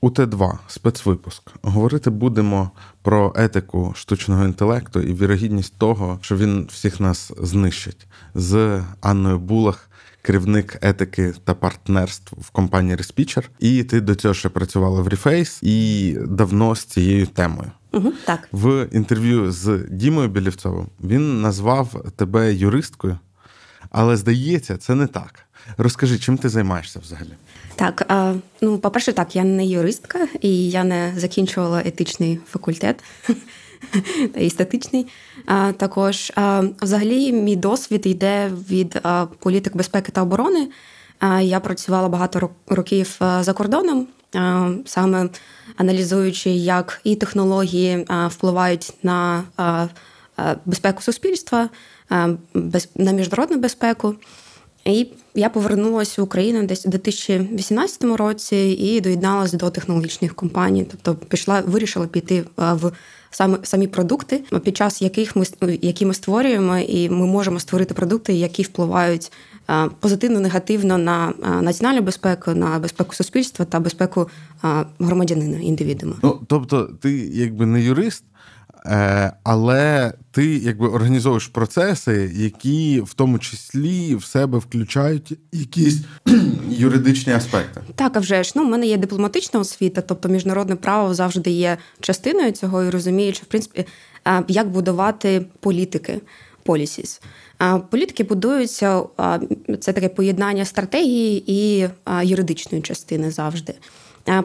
У Т2 спецвипуск говорити будемо про етику штучного інтелекту і вірогідність того, що він всіх нас знищить з Анною Булах, керівник етики та партнерств в компанії Респічер. І ти до цього ще працювала в Ріфейс і давно з цією темою. Угу, Так в інтерв'ю з Дімою Білівцовим він назвав тебе юристкою, але здається, це не так. Розкажи, чим ти займаєшся взагалі? Так, а, ну по-перше, так, я не юристка, і я не закінчувала етичний факультет та естетичний. А, Також а, взагалі мій досвід йде від а, політик безпеки та оборони. А, Я працювала багато років за кордоном, а, саме аналізуючи, як і технології а, впливають на а, безпеку суспільства, без, на міжнародну безпеку. І я повернулася в Україну десь у 2018 році і доєдналася до технологічних компаній. Тобто пішла, вирішила піти в саме самі продукти, під час яких ми які ми створюємо, і ми можемо створити продукти, які впливають позитивно, негативно на національну безпеку, на безпеку суспільства та безпеку громадянина індивідума. Ну тобто, ти якби не юрист. Е, але ти якби організовуєш процеси, які в тому числі в себе включають якісь юридичні аспекти. Так, а вже ж ну в мене є дипломатична освіта, тобто міжнародне право завжди є частиною цього і розуміючи, в принципі, як будувати політики Полісіс Політики будуються це таке поєднання стратегії і юридичної частини завжди.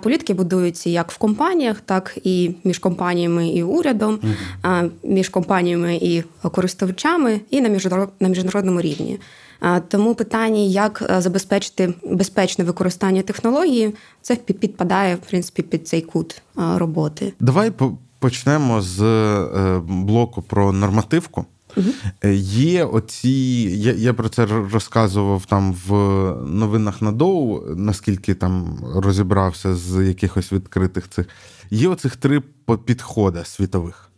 Політики будуються як в компаніях, так і між компаніями і урядом, mm між компаніями і користувачами, і на міжнародному рівні. Тому питання, як е, забезпечити безпечне використання технології, це підпадає в принципі під цей кут е, роботи. Давай почнемо з е, блоку про нормативку. Угу. Є оці, я я про це розказував там в новинах на доу, наскільки там розібрався з якихось відкритих цих. Є оцих три підходи світових: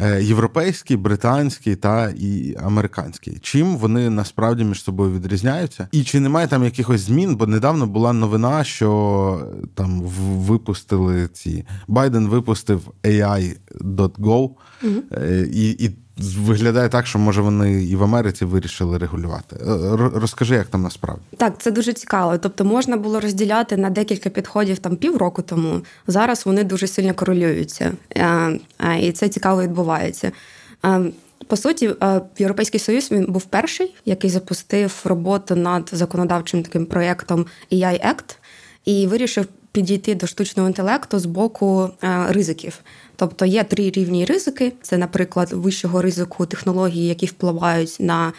е, європейський, британський та і американський. Чим вони насправді між собою відрізняються? І чи немає там якихось змін? Бо недавно була новина, що е, там випустили ці Байден випустив AI.go, угу. і, і Виглядає так, що може вони і в Америці вирішили регулювати. Е, розкажи, як там насправді так. Це дуже цікаво. Тобто, можна було розділяти на декілька підходів там півроку тому. Зараз вони дуже сильно корелюються, е, е, і це цікаво відбувається. По суті, європейський союз він був перший, який запустив роботу над законодавчим таким проєктом EI Act, і вирішив підійти до штучного інтелекту з боку е, ризиків. Тобто є три рівні ризики: це, наприклад, вищого ризику технології, які впливають на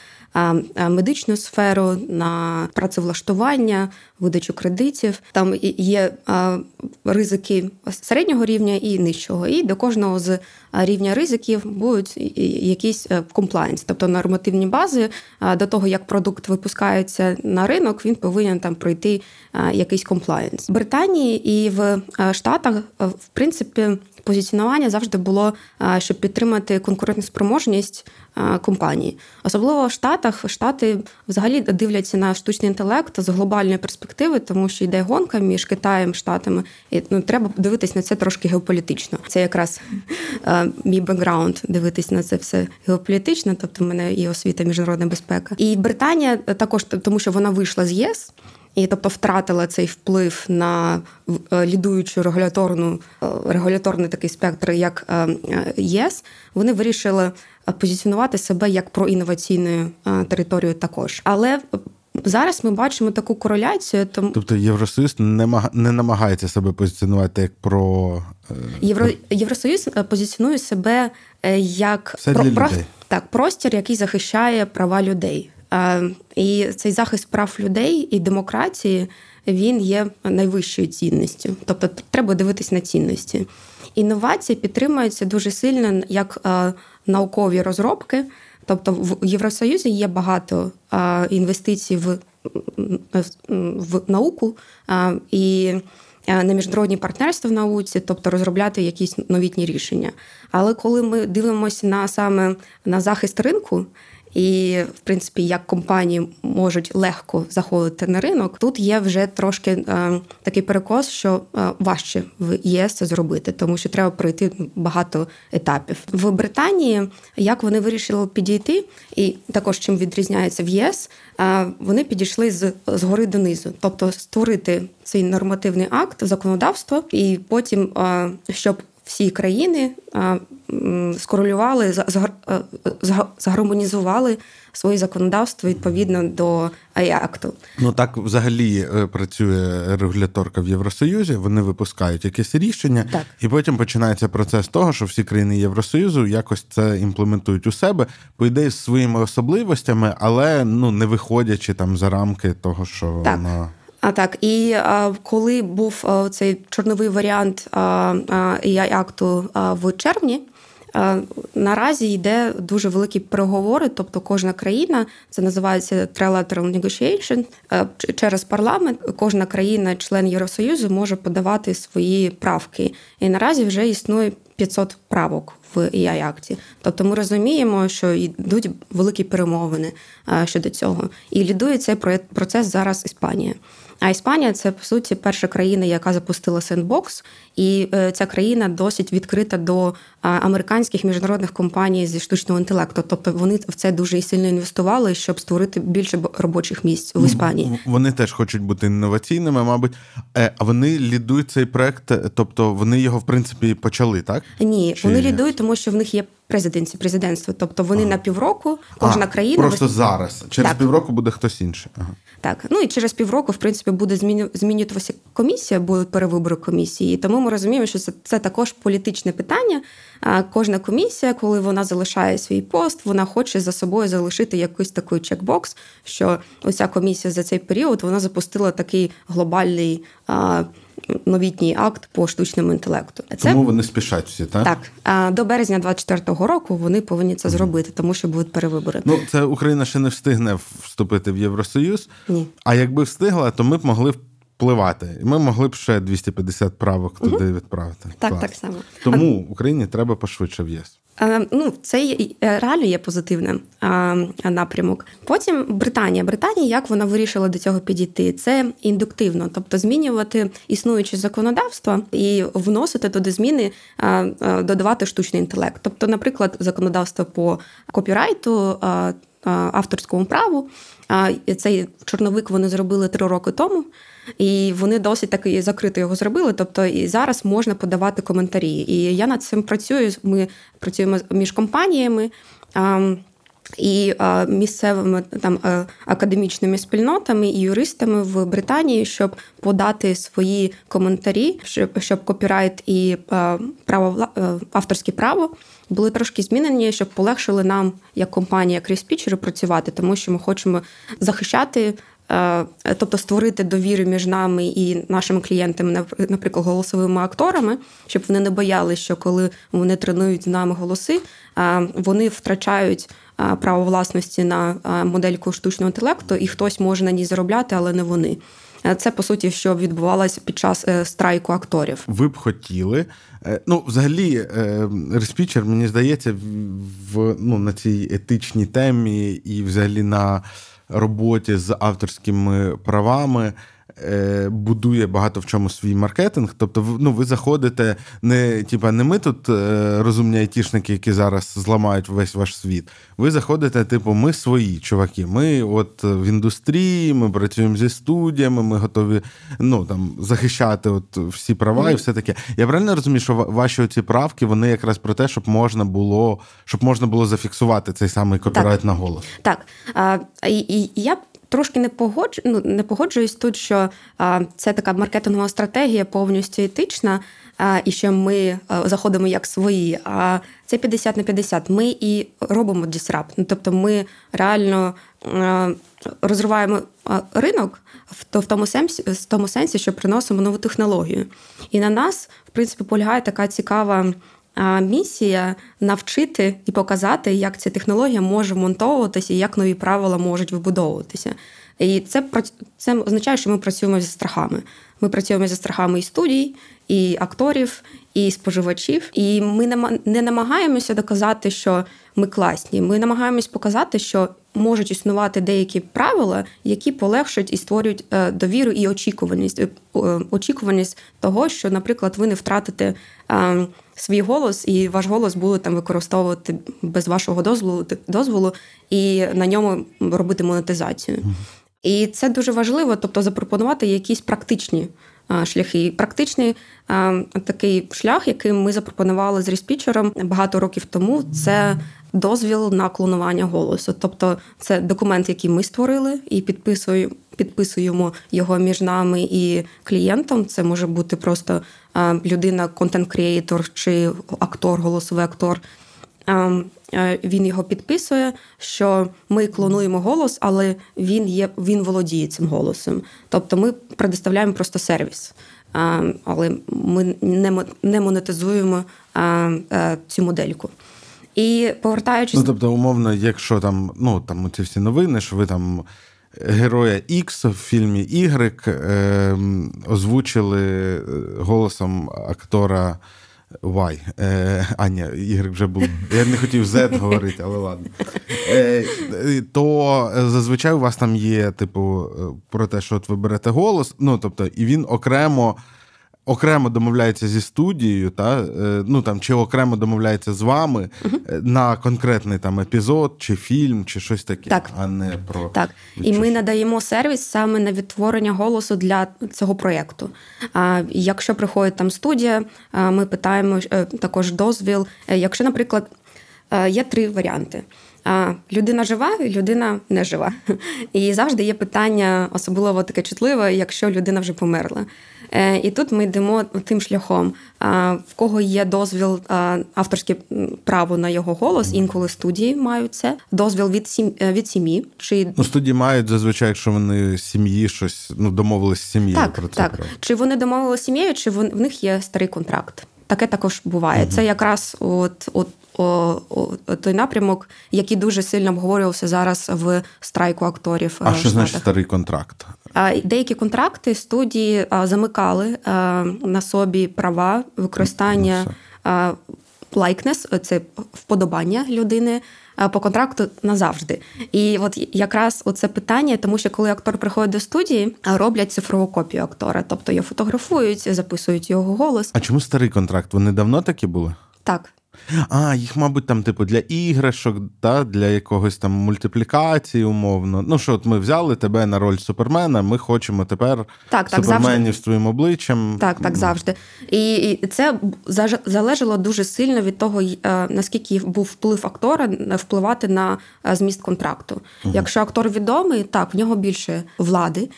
медичну сферу, на працевлаштування, видачу кредитів. Там є ризики середнього рівня і нижчого. І до кожного з рівня ризиків будуть якісь комплайнс, е, тобто нормативні бази до того, як продукт випускається на ринок, він повинен там пройти якийсь комплайнс. В Британії і в Штатах, в принципі. Позиціонування завжди було щоб підтримати конкурентну спроможність компанії. Особливо штат Штатах штати взагалі дивляться на штучний інтелект з глобальної перспективи, тому що йде гонка між Китаєм, штатами. І, ну треба дивитись на це трошки геополітично. Це якраз е, мій бекграунд дивитись на це все геополітично, тобто в мене і освіта міжнародна безпека. І Британія е, також тому, що вона вийшла з ЄС. І тобто втратила цей вплив на е, лідуючу регуляторну е, регуляторний такий спектр, як ЄС. Вони вирішили Е, позиціонувати себе як про інноваційну е, територію також. Але е, Зараз ми бачимо таку кореляцію. Тому... Тобто Євросоюз не намагається себе позиціонувати як про Євро... Євросоюз позиціонує себе як Все про... Про... Так, простір, який захищає права людей. І цей захист прав людей і демократії він є найвищою цінністю. Тобто треба дивитись на цінності. Інновації підтримуються дуже сильно як наукові розробки. Тобто в Євросоюзі є багато а, інвестицій в в науку а, і на міжнародні партнерства в науці, тобто розробляти якісь новітні рішення. Але коли ми дивимося на саме на захист ринку, і в принципі як компанії можуть легко заходити на ринок, тут є вже трошки е, такий перекос, що е, важче в ЄС це зробити, тому що треба пройти багато етапів в Британії. Як вони вирішили підійти, і також чим відрізняється в ЄС, е, вони підійшли з, з гори донизу, тобто створити цей нормативний акт, законодавство, і потім е, щоб всі країни скорелювали, загармонізували е, своє законодавство відповідно до АІАКТу. Ну так взагалі е, працює регуляторка в Євросоюзі. Вони випускають якесь рішення, так. і потім починається процес того, що всі країни Євросоюзу якось це імплементують у себе, по ідеї з своїми особливостями, але ну не виходячи там за рамки того, що так. вона. А так, і а, коли був а, цей чорновий варіант AI-акту в червні, наразі йде дуже великі переговори. Тобто, кожна країна це називається trilateral negotiation, через парламент. Кожна країна, член Євросоюзу, може подавати свої правки. І наразі вже існує 500 правок. В ai акті тобто ми розуміємо, що йдуть великі перемовини щодо цього, і лідує цей процес зараз Іспанія. А Іспанія це по суті перша країна, яка запустила сендбокс, і е, ця країна досить відкрита до американських міжнародних компаній зі штучного інтелекту. Тобто вони в це дуже сильно інвестували, щоб створити більше робочих місць в ну, Іспанії. Вони теж хочуть бути інноваційними, мабуть. Е, а вони лідують цей проект, е, тобто вони його в принципі почали, так ні, Чи... вони лідують, тому що в них є. Президенці, президентство, тобто вони ага. на півроку, кожна а, країна просто вис... зараз. Через так. півроку буде хтось інший. Ага. Так, ну і через півроку, в принципі, буде змінюватися комісія, будуть перевибори комісії. тому ми розуміємо, що це це також політичне питання. Кожна комісія, коли вона залишає свій пост, вона хоче за собою залишити якийсь такий чекбокс, що уся комісія за цей період вона запустила такий глобальний новітній акт по штучному інтелекту. Це тому вони спішать всі, так? Так. До березня 2024 року вони повинні це зробити, тому що будуть перевибори. Ну це Україна ще не встигне вступити в Євросоюз. Ні. А якби встигла, то ми б могли впливати. ми могли б ще 250 правок туди угу. відправити. Так, Клас. так само. Тому Україні треба пошвидше в ЄС. Е, ну, це е, реально є позитивним е, напрямок. Потім Британія. Британія, як вона вирішила до цього підійти, це індуктивно, тобто змінювати існуюче законодавство і вносити туди зміни, додавати штучний інтелект. Тобто, наприклад, законодавство по копірайту. Авторському праву цей чорновик вони зробили три роки тому. І вони досить таки закрито його зробили. Тобто і зараз можна подавати коментарі. І я над цим працюю. Ми працюємо між компаніями. І місцевими там е, академічними спільнотами і юристами в Британії, щоб подати свої коментарі, щоб щоб копірайт і право е, авторське право були трошки змінені, щоб полегшили нам як компанія як спічери працювати, тому що ми хочемо захищати Е, тобто створити довіру між нами і нашими клієнтами, наприклад, голосовими акторами, щоб вони не боялися, що коли вони тренують з нами голоси, е, вони втрачають е, право власності на модельку штучного інтелекту, і хтось може на ній заробляти, але не вони. Це по суті, що відбувалося під час страйку акторів. Ви б хотіли. Ну, взагалі, респічер, мені здається, в ну на цій етичній темі і взагалі на роботі з авторськими правами. Е, будує багато в чому свій маркетинг. Тобто, ну, ви заходите не типа, не ми тут е, розумні айтішники, які зараз зламають весь ваш світ. Ви заходите, типу, ми свої чуваки. Ми от е, в індустрії, ми працюємо зі студіями, ми готові ну, там, захищати от всі права і ну, все таке. Я правильно розумію, що ваші оці правки вони якраз про те, щоб можна було щоб можна було зафіксувати цей самий копірайт так. на голос. Так. А, і, і Я Трошки не погодж... ну, не погоджуюсь тут, що а, це така маркетингова стратегія повністю етична, а, і що ми а, е, заходимо як свої. А це 50 на 50. Ми і робимо Дісрап. Ну, Тобто ми реально е, розриваємо е, ринок в, в тому сенсі, в тому сенсі, що приносимо нову технологію. І на нас, в принципі, полягає така цікава місія навчити і показати, як ця технологія може вмонтовуватися і як нові правила можуть вибудовуватися. І це це означає, що ми працюємо зі страхами. Ми працюємо зі страхами і студій, і акторів, і споживачів. І ми не намагаємося доказати, що ми класні. Ми намагаємось показати, що можуть існувати деякі правила, які полегшать і створюють е, довіру і очікуваність. Е, очікуваність того, що, наприклад, ви не втратите ем, свій голос, і ваш голос буде там використовувати без вашого дозволу дозволу і на ньому робити монетизацію. І це дуже важливо, тобто запропонувати якісь практичні шляхи. Практичний а, такий шлях, який ми запропонували з ріспічером багато років тому, це дозвіл на клонування голосу. Тобто, це документ, який ми створили, і підписуємо підписуємо його між нами і клієнтом. Це може бути просто е, людина, контент-креатор чи актор, голосовий актор. Ем, е, він його підписує, що ми клонуємо голос, але він є він володіє цим голосом. Тобто, ми предоставляємо просто сервіс, ем, але ми не монетизуємо е, цю модельку. І повертаючись Ну, тобто, умовно, якщо там ну там ці всі новини, що ви там е, героя X в фільмі Y ем, е, озвучили голосом актора Вай Е, А, ні, вже був. Я не хотів Z говорити, але ладно. Е, е То е, зазвичай у вас там є, типу, про те, що от ви берете голос, ну тобто, і він окремо окремо домовляється зі студією, та е, ну там чи окремо домовляється з вами угу. на конкретний там епізод, чи фільм, чи щось таке, так. а не про так. Відчув. І ми надаємо сервіс саме на відтворення голосу для цього проєкту. А якщо приходить там студія, ми питаємо е, також дозвіл. Якщо, наприклад, є три варіанти людина жива, людина не жива. І завжди є питання, особливо таке чутливе, якщо людина вже померла. Е, і тут ми йдемо тим шляхом, в кого є дозвіл, авторське право на його голос, інколи студії мають це, дозвіл від сім е, від сім'ї. Чи ну студії мають зазвичай, якщо вони сім'ї щось ну домовились з сім'єю так, про це так. Право. Чи вони домовились з сім'єю, чи в них є старий контракт? Таке також буває. Угу. Це якраз от от той напрямок, який дуже сильно обговорювався зараз в страйку акторів. А е, що значить старий контракт? Деякі контракти студії замикали е, на собі права використання ну, лайкнес, це вподобання людини. По контракту назавжди, і от якраз оце питання, тому що коли актор приходить до студії, роблять цифрову копію актора, тобто його фотографують, записують його голос. А чому старий контракт? Вони давно такі були? Так. А, їх, мабуть, там, типу, для іграшок, та, для якогось там мультиплікації, умовно. Ну, що от ми взяли тебе на роль супермена, ми хочемо тепер так, так, суперменів з твоїм обличчям. Так, так, ну. завжди. І, і це залежало дуже сильно від того, е, наскільки був вплив актора е, впливати на е, зміст контракту. Угу. Якщо актор відомий, так, в нього більше влади.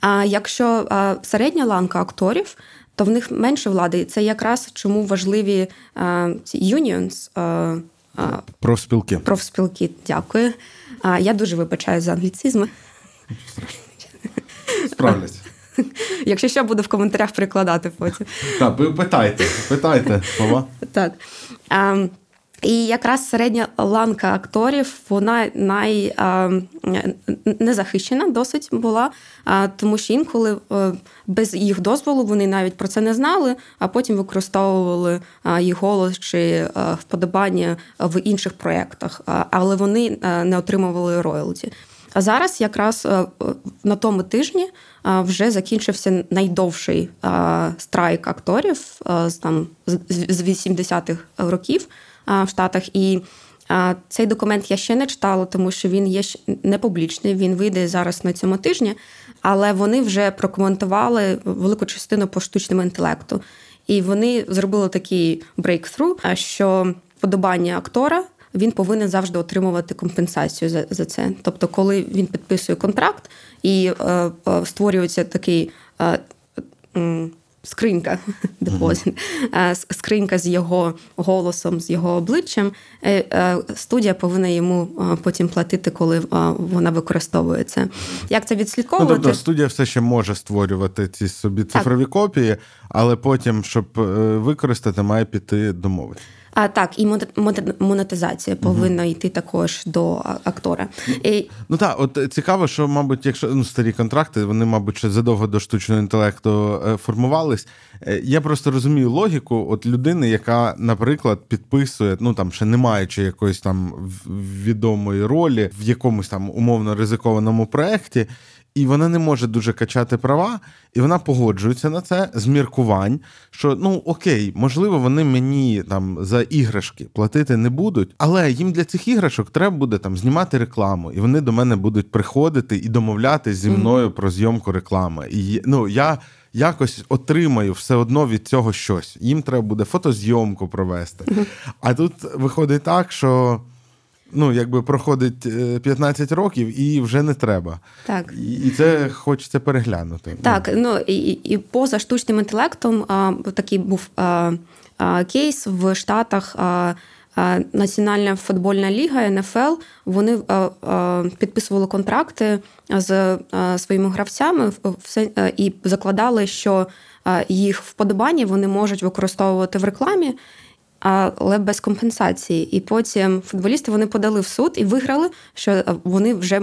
А якщо середня ланка акторів, то в них менше влади. І це якраз чому важливі е, ці юніонс. Е, е, профспілки. Профспілки, дякую. Я дуже вибачаю за англіцизми. Справляться. Якщо що, буду в коментарях прикладати потім. Так, питайте, питайте слова. Так. Ем, і якраз середня ланка акторів вона най а, незахищена досить була, а, тому що інколи а, е, без їх дозволу вони навіть про це не знали, а потім використовували їх голос чи е, вподобання в інших проєктах, але вони е, не отримували роялті. А зараз якраз на тому тижні вже закінчився найдовший страйк акторів з там з 80-х років в Штатах. І цей документ я ще не читала, тому що він є не публічний. Він вийде зараз на цьому тижні, але вони вже прокоментували велику частину по штучному інтелекту. І вони зробили такий брейкфру, що вподобання актора. Він повинен завжди отримувати компенсацію за за це. Тобто, коли він підписує контракт і е, е, створюється такий е, скринька депозит, скринька з його голосом, з його обличчям. Е, е, студія повинна йому е, потім платити, коли вона використовується. Як це відслідковувати? Ну, тобто студія все ще може створювати ці собі цифрові так. копії, але потім, щоб використати, має піти домовитися. А, Так, і монетизація повинна йти також до актора. Ну, і... Ну так, от е, цікаво, що, мабуть, якщо ну, старі контракти, вони, мабуть, ще задовго до штучного інтелекту е, формувались. Е, я просто розумію логіку от людини, яка, наприклад, підписує, ну там ще не маючи якоїсь там відомої ролі в якомусь там умовно ризикованому проєкті, і вона не може дуже качати права, і вона погоджується на це з міркувань, що ну окей, можливо, вони мені там за іграшки платити не будуть, але їм для цих іграшок треба буде там знімати рекламу, і вони до мене будуть приходити і домовляти зі мною про зйомку реклами. І ну я. Якось отримаю все одно від цього щось. Їм треба буде фотозйомку провести. А тут виходить так, що ну, якби проходить 15 е, років і вже не треба. Так. І це хочеться переглянути. Так, ну, ну і і поза штучним інтелектом а, такий був а, а, кейс в Штатах. А, Національна футбольна ліга НФЛ вони підписували контракти з своїми гравцями е, і закладали, що їх вподобання вони можуть використовувати в рекламі, але без компенсації. І потім футболісти вони подали в суд і виграли, що е, вони вже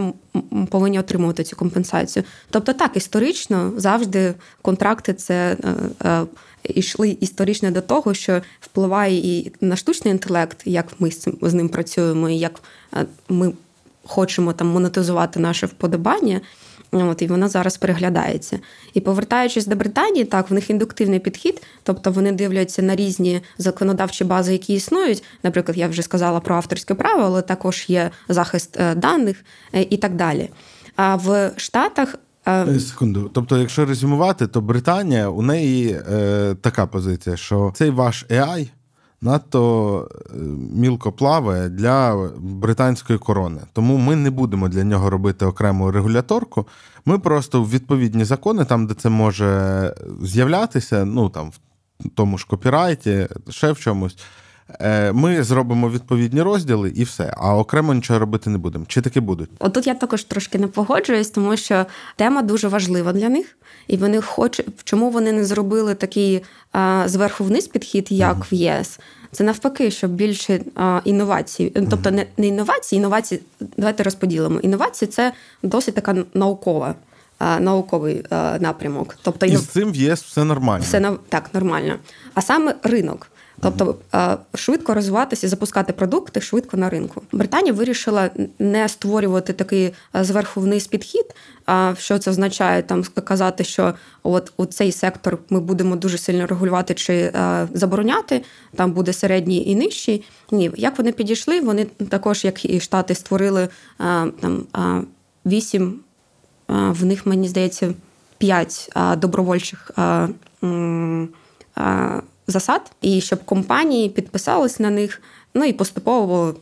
повинні отримувати цю компенсацію. Тобто, так історично завжди контракти це е, е, йшли історично до того, що впливає і на штучний інтелект, як ми з ним працюємо, і як ми хочемо там монетизувати наше вподобання. От, І вона зараз переглядається. І повертаючись до Британії, так в них індуктивний підхід, тобто вони дивляться на різні законодавчі бази, які існують. Наприклад, я вже сказала про авторське право, але також є захист е, даних е, і так далі. А в Штатах. Е, секунду, тобто, якщо резюмувати, то Британія у неї е, така позиція, що цей ваш AI – надто е, мілко плаває для британської корони. Тому ми не будемо для нього робити окрему регуляторку. Ми просто в відповідні закони, там, де це може з'являтися, ну там в тому ж копірайті, ще в чомусь. Е, ми зробимо відповідні розділи і все. А окремо нічого робити не будемо. Чи таки будуть? Отут я також трошки не погоджуюсь, тому що тема дуже важлива для них, і вони хочуть, чому вони не зробили такий а, е, зверху вниз підхід, як mm-hmm. в ЄС. Це навпаки, щоб більше а, е, інновацій, ну, тобто не, не інновації, інновації. Давайте розподілимо. Інновації це досить така наукова. Науковий напрямок, тобто і з цим в ЄС все нормально. Все так, нормально. А саме ринок, Тобто е, швидко розвиватися і запускати продукти швидко на ринку. Британія вирішила не створювати такий е, зверху вниз підхід. А що це означає? Там казати, що от у цей сектор ми будемо дуже сильно регулювати чи е, забороняти. Там буде середній і нижчий. Ні, як вони підійшли? Вони також, як і штати, створили там вісім в них, мені здається, п'ять добровольчих засад, і щоб компанії підписались на них. Ну і поступово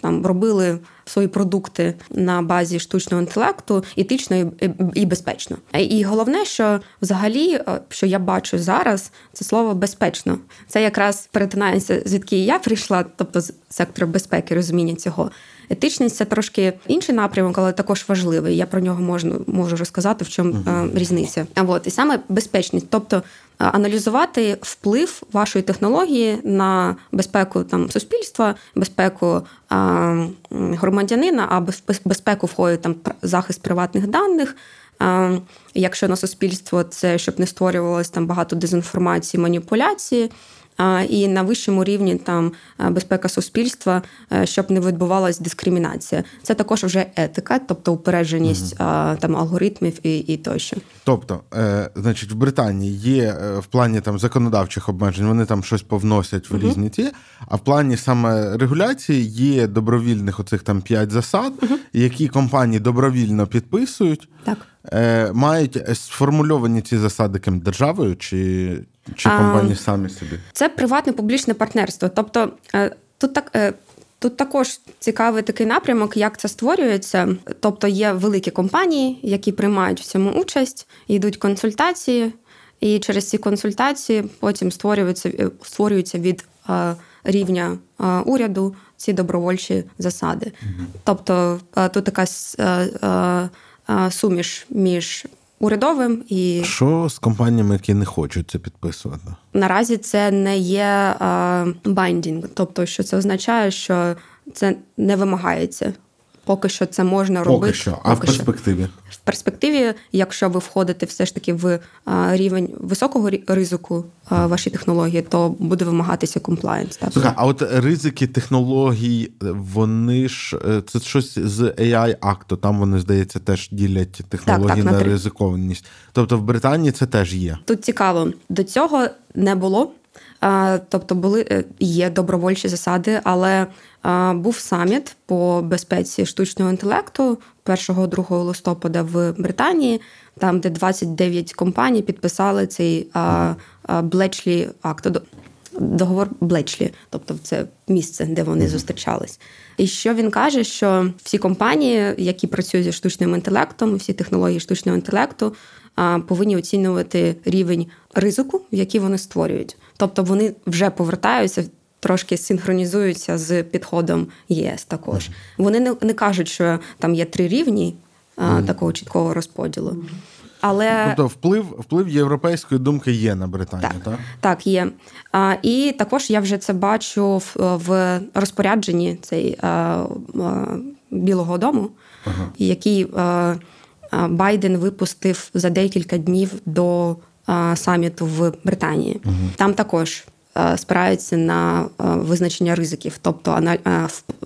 там робили свої продукти на базі штучного інтелекту етично і, і безпечно. І головне, що взагалі, е, що я бачу зараз, це слово безпечно. Це якраз перетинається звідки я прийшла, тобто з сектору безпеки, розуміння цього. Етичність це трошки інший напрямок, але також важливий. Я про нього можна можу розказати, в чому uh-huh. різниця. А от і саме безпечність, тобто е, аналізувати вплив вашої технології на безпеку там суспільства, безпеку а, е, громадянина, а безпеку входить там захист приватних даних. Якщо на суспільство це щоб не створювалось там багато дезінформації, маніпуляції і на вищому рівні там е, безпека суспільства, е, щоб не відбувалась дискримінація. Це також вже етика, тобто упередженість угу. там алгоритмів і і тощо. Тобто, е, значить, в Британії є е, в плані там законодавчих обмежень, вони там щось повносять в угу. різні ті. А в плані саме регуляції є добровільних оцих там п'ять засад, угу. які компанії добровільно підписують. Так. Мають сформульовані ці засади ким державою чи чи компанії а, самі собі? Це приватне публічне партнерство. Тобто е, тут так. Е, тут також цікавий такий напрямок, як це створюється. Тобто є великі компанії, які приймають в цьому участь, йдуть консультації, і через ці консультації потім створюються е, створюються від рівня уряду ці добровольчі засади. Тобто тут така суміш між урядовим. І що з компаніями, які не хочуть це підписувати? Наразі це не є байдінг, е, тобто що це означає, що це не вимагається поки що це можна поки робити. Що. А поки в перспективі? Що. В перспективі, якщо ви входите все ж таки в е, рівень високого ризику е, ваші технології, то буде вимагатися комплаєнс. Слухай, а от ризики технологій, вони ж е, це щось з ai акту Там вони здається теж ділять технології так, так, на, на ризикованість. Тобто в Британії це теж є. Тут цікаво до цього не було. Тобто були е, є добровольчі засади, але був саміт по безпеці штучного інтелекту 1-2 листопада в Британії, там де 29 компаній підписали цей Блечлі акт. Договор Блечлі, тобто це місце, де вони зустрічались. І що він каже, що всі компанії, які працюють зі штучним інтелектом, всі технології штучного інтелекту, повинні оцінювати рівень ризику, який вони створюють. Тобто вони вже повертаються. Трошки синхронізуються з підходом ЄС. Також mm-hmm. вони не не кажуть, що там є три рівні mm-hmm. такого чіткого розподілу. Але тобто вплив вплив європейської думки є на Британію, так? Так, так є. А, І також я вже це бачу в, в розпорядженні цей а, а, Білого Дому, uh-huh. який а, Байден випустив за декілька днів до Саміту в Британії. Угу. Там також е, спираються на е, визначення ризиків, тобто е,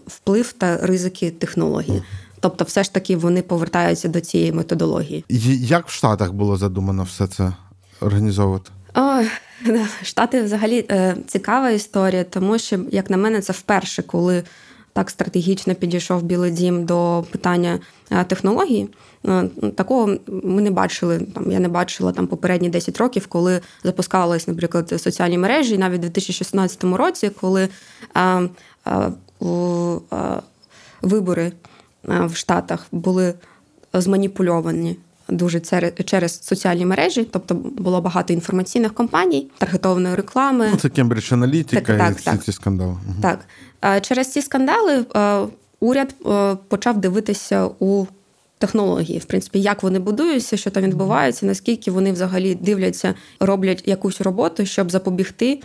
вплив та ризики технології. Тобто, все ж таки вони повертаються до цієї методології. Як в Штатах було задумано все це організовувати? О, Штати взагалі цікава історія, тому що як на мене, це вперше, коли так стратегічно підійшов Білий Дім до питання е, технології. Е, ну, такого ми не бачили. Там я не бачила там попередні 10 років, коли запускались, наприклад, соціальні мережі, і навіть у 2016 році, коли е, вибори в Штатах були зманіпульовані дуже через соціальні мережі, тобто було багато інформаційних компаній, таргетованої реклами. Ну, Це Кембридж аналітика і так, всі ці скандали. Так е, через ці скандали е, уряд е, почав дивитися у технології, в принципі, як вони будуються, що там відбувається, наскільки вони взагалі дивляться, роблять якусь роботу, щоб запобігти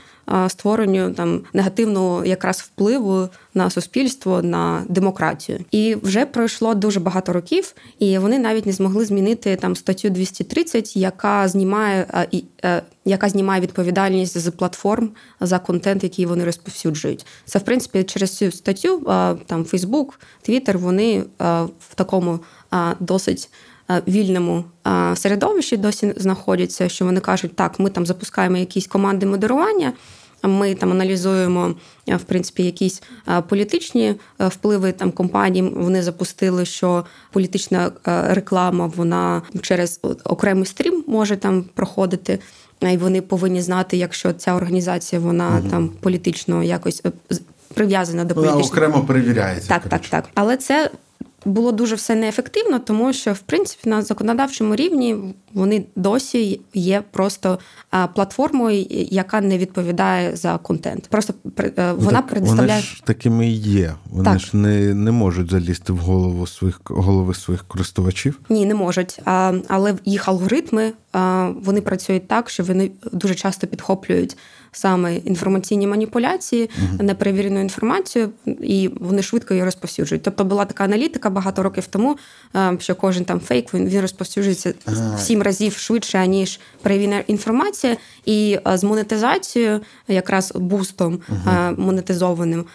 створенню там негативного якраз впливу на суспільство, на демократію. І вже пройшло дуже багато років, і вони навіть не змогли змінити там статтю 230, яка знімає і. Е, яка знімає відповідальність з платформ за контент, який вони розповсюджують. Це в принципі через цю статтю там Facebook, Twitter, Вони в такому досить вільному середовищі досі знаходяться, що вони кажуть, так, ми там запускаємо якісь команди модерування. Ми там аналізуємо в принципі якісь політичні впливи там компаній. Вони запустили, що політична реклама вона через окремий стрім може там проходити, і вони повинні знати, якщо ця організація вона угу. там політично якось е, прив'язана до політичного. Вона окремо перевіряється. Так, коротко. так, так. Але це було дуже все неефективно, тому що в принципі на законодавчому рівні вони досі є просто платформою, яка не відповідає за контент. Просто е, ну вона представляє Вони ж такими і є. Вони так. ж не не можуть залізти в голову своїх голови своїх користувачів. Ні, не можуть. А, Але їх алгоритми а, вони працюють так, що вони дуже часто підхоплюють саме інформаційні маніпуляції, uh-huh. неперевірену інформацію, і вони швидко її розповсюджують. Тобто була така аналітика багато років тому, е, що кожен там фейк він, він розповсюджується uh сім разів швидше ніж перевірена інформація, і е, з монетизацією, якраз бустом uh монетизованим,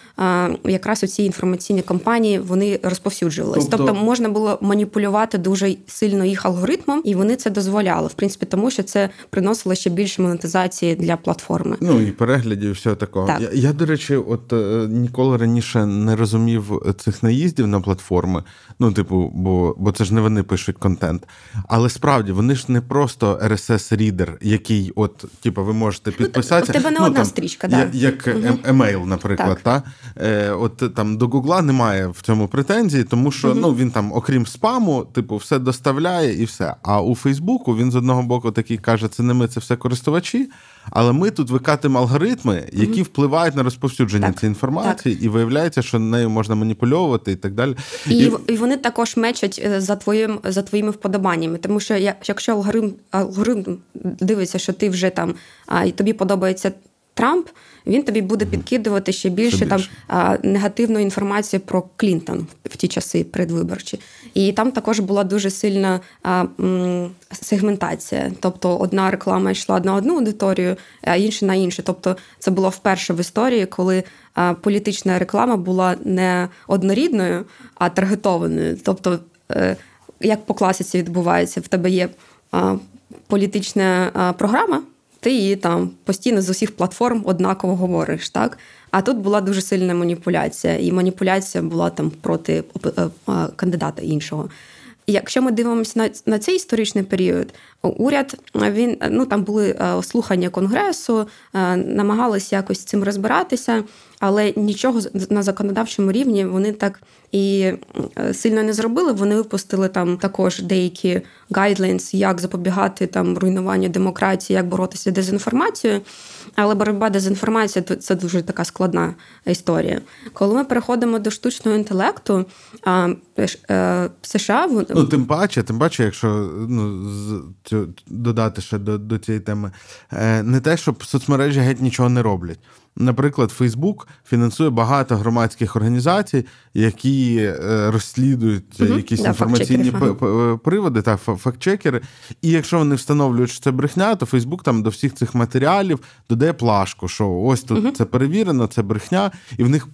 якраз у оці інформаційні компанії вони розповсюджувалися. Тобто, тобто можна було маніпулювати дуже сильно їх алгоритмом, і вони це дозволяли в принципі, тому що це приносило ще більше монетизації для платформи. Ну і переглядів, і всього такого. Так. Я, я, до речі, от е, ніколи раніше не розумів е, цих наїздів на платформи. Ну, типу, бо бо це ж не вони пишуть контент. Але справді вони ж не просто rss рідер який, от, типу, ви можете підписатися. Ну, в тебе не ну, одна там, стрічка, так. Да. Як угу. емейл, наприклад, так. Та? Е, от там до Гугла немає в цьому претензії, тому що угу. ну, він там, окрім спаму, типу, все доставляє і все. А у Фейсбуку він з одного боку такий каже, це не ми, це все користувачі, але ми тут виказуємо вивчатим алгоритми, які впливають на розповсюдження так, цієї інформації, так. і виявляється, що нею можна маніпульовувати і так далі. І і, і вони також мечать е, за твоїм за твоїми вподобаннями. Тому що якщо алгоритм алгоритм дивиться, що ти вже там а, і тобі подобається Трамп, він тобі буде підкидувати ще більше, ще більше. там негативну інформацію про Клінтон в ті часи предвиборчі. І там також була дуже сильна а, м, сегментація. Тобто одна реклама йшла на одну аудиторію, а інша на іншу. Тобто це було вперше в історії, коли політична реклама була не однорідною, а таргетованою. Тобто, е, як по класиці відбувається, в тебе є. Політична програма, ти її там постійно з усіх платформ однаково говориш. так? А тут була дуже сильна маніпуляція, і маніпуляція була там проти е, е, кандидата іншого якщо ми дивимося на на цей історичний період, уряд він ну там були е, слухання конгресу, е, намагалися якось цим розбиратися, але нічого на законодавчому рівні вони так і е, сильно не зробили. Вони випустили там також деякі гайдлайнс, як запобігати там руйнуванню демократії, як боротися з дезінформацією. Але боротьба дезінформація це дуже така складна історія. Коли ми переходимо до штучного інтелекту, а, е, США в... ну, тим паче, тим паче, якщо ну, з цю додати ще до, до цієї теми, е, не те, щоб соцмережі геть нічого не роблять. Наприклад, Фейсбук фінансує багато громадських організацій, які е, розслідують mm якісь да, інформаційні факт е, приводи та фактчекери. І якщо вони встановлюють, що це брехня, то Фейсбук там до всіх цих матеріалів додає плашку, що ось тут mm це перевірено, це брехня, і в них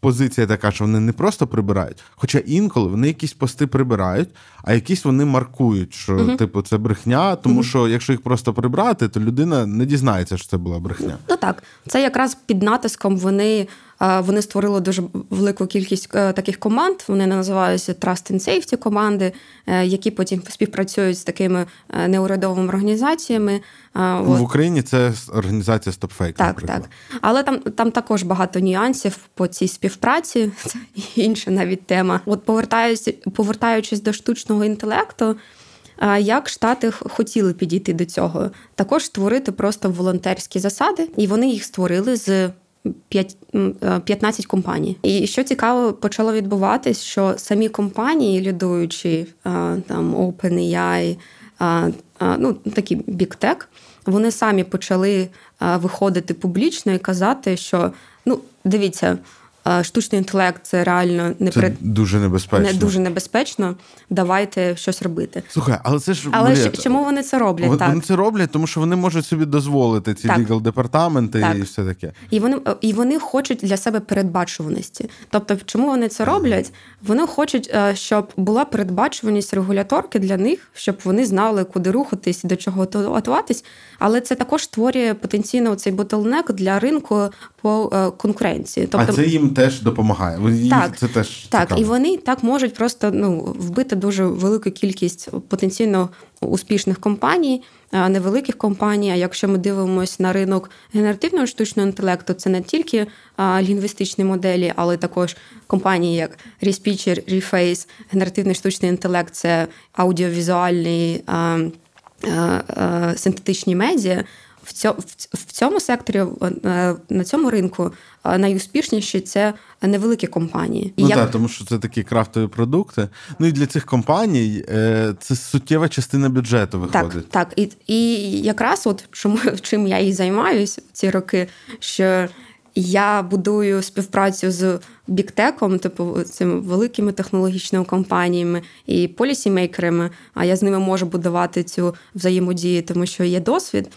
позиція така, що вони не просто прибирають, хоча інколи вони якісь пости прибирають, а якісь вони маркують, що угу. типу це брехня. Тому угу. що якщо їх просто прибрати, то людина не дізнається, що це була брехня. Ну так, це якраз під натиском вони. Вони створили дуже велику кількість е, таких команд. Вони називаються Trust and Safety команди, е, які потім співпрацюють з такими е, неурядовими організаціями. Ну, в Україні це організація StopFake. Так, наприклад. так. Але там там також багато нюансів по цій співпраці. Це інша навіть тема. От повертаючись, повертаючись до штучного інтелекту. Як штати хотіли підійти до цього, також створити просто волонтерські засади, і вони їх створили з 5, 15 е, компаній. І що цікаво, почало відбуватись, що самі компанії, лідуючі е, там OpenAI, е, ну такі Big Tech, вони самі почали виходити публічно і казати, що ну дивіться штучний інтелект це реально не це дуже небезпечно. Не дуже небезпечно. Давайте щось робити. Слухай, але це ж але блід, чому вони це роблять? Вони так? Вони це роблять, тому що вони можуть собі дозволити ці лігал департаменти і все таке. І вони е, і вони хочуть для себе передбачуваності. Тобто, чому вони це роблять? Вони хочуть, е, щоб була передбачуваність регуляторки для них, щоб вони знали, куди рухатись, до чого готуватись. Але це також створює потенційно цей ботлнек для ринку по е, конкуренції. Тобто, а це їм теж допомагає. так, це теж так, цікаво. і вони так можуть просто ну вбити дуже велику кількість потенційно успішних компаній, невеликих компаній. А якщо ми дивимося на ринок генеративного штучного інтелекту, це не тільки лінгвістичні моделі, але також компанії, як ResPeacher, Reface, генеративний штучний інтелект, це аудіовізуальний. Синтетичні медіа, в цьому секторі, е, на цьому ринку е, найуспішніші це невеликі компанії. І ну як... так, тому що це такі крафтові продукти. Ну і для цих компаній е, це суттєва частина бюджету виходить. Так, так. І і якраз от чому чим я і займаюся ці роки, що я будую співпрацю з біктеком, типу цими великими технологічними компаніями і полісімейкерами. А я з ними можу будувати цю взаємодію, тому що є досвід.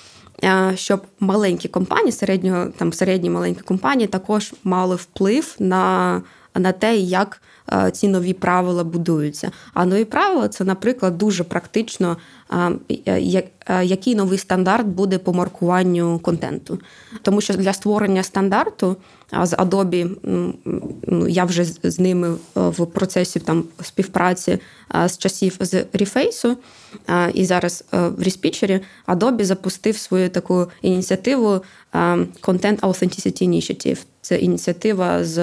Е, щоб маленькі компанії, середнього там середні маленькі компанії також мали вплив на, на те, як. Е, ці нові правила будуються. А нові правила це, наприклад, дуже практично, е, е, який новий стандарт буде по маркуванню контенту. Тому що для створення стандарту з Adobe ну, я вже з ними в процесі там співпраці з часів з Reface, і зараз в Ріспічері Adobe запустив свою таку ініціативу Content Authenticity Initiative. Це ініціатива з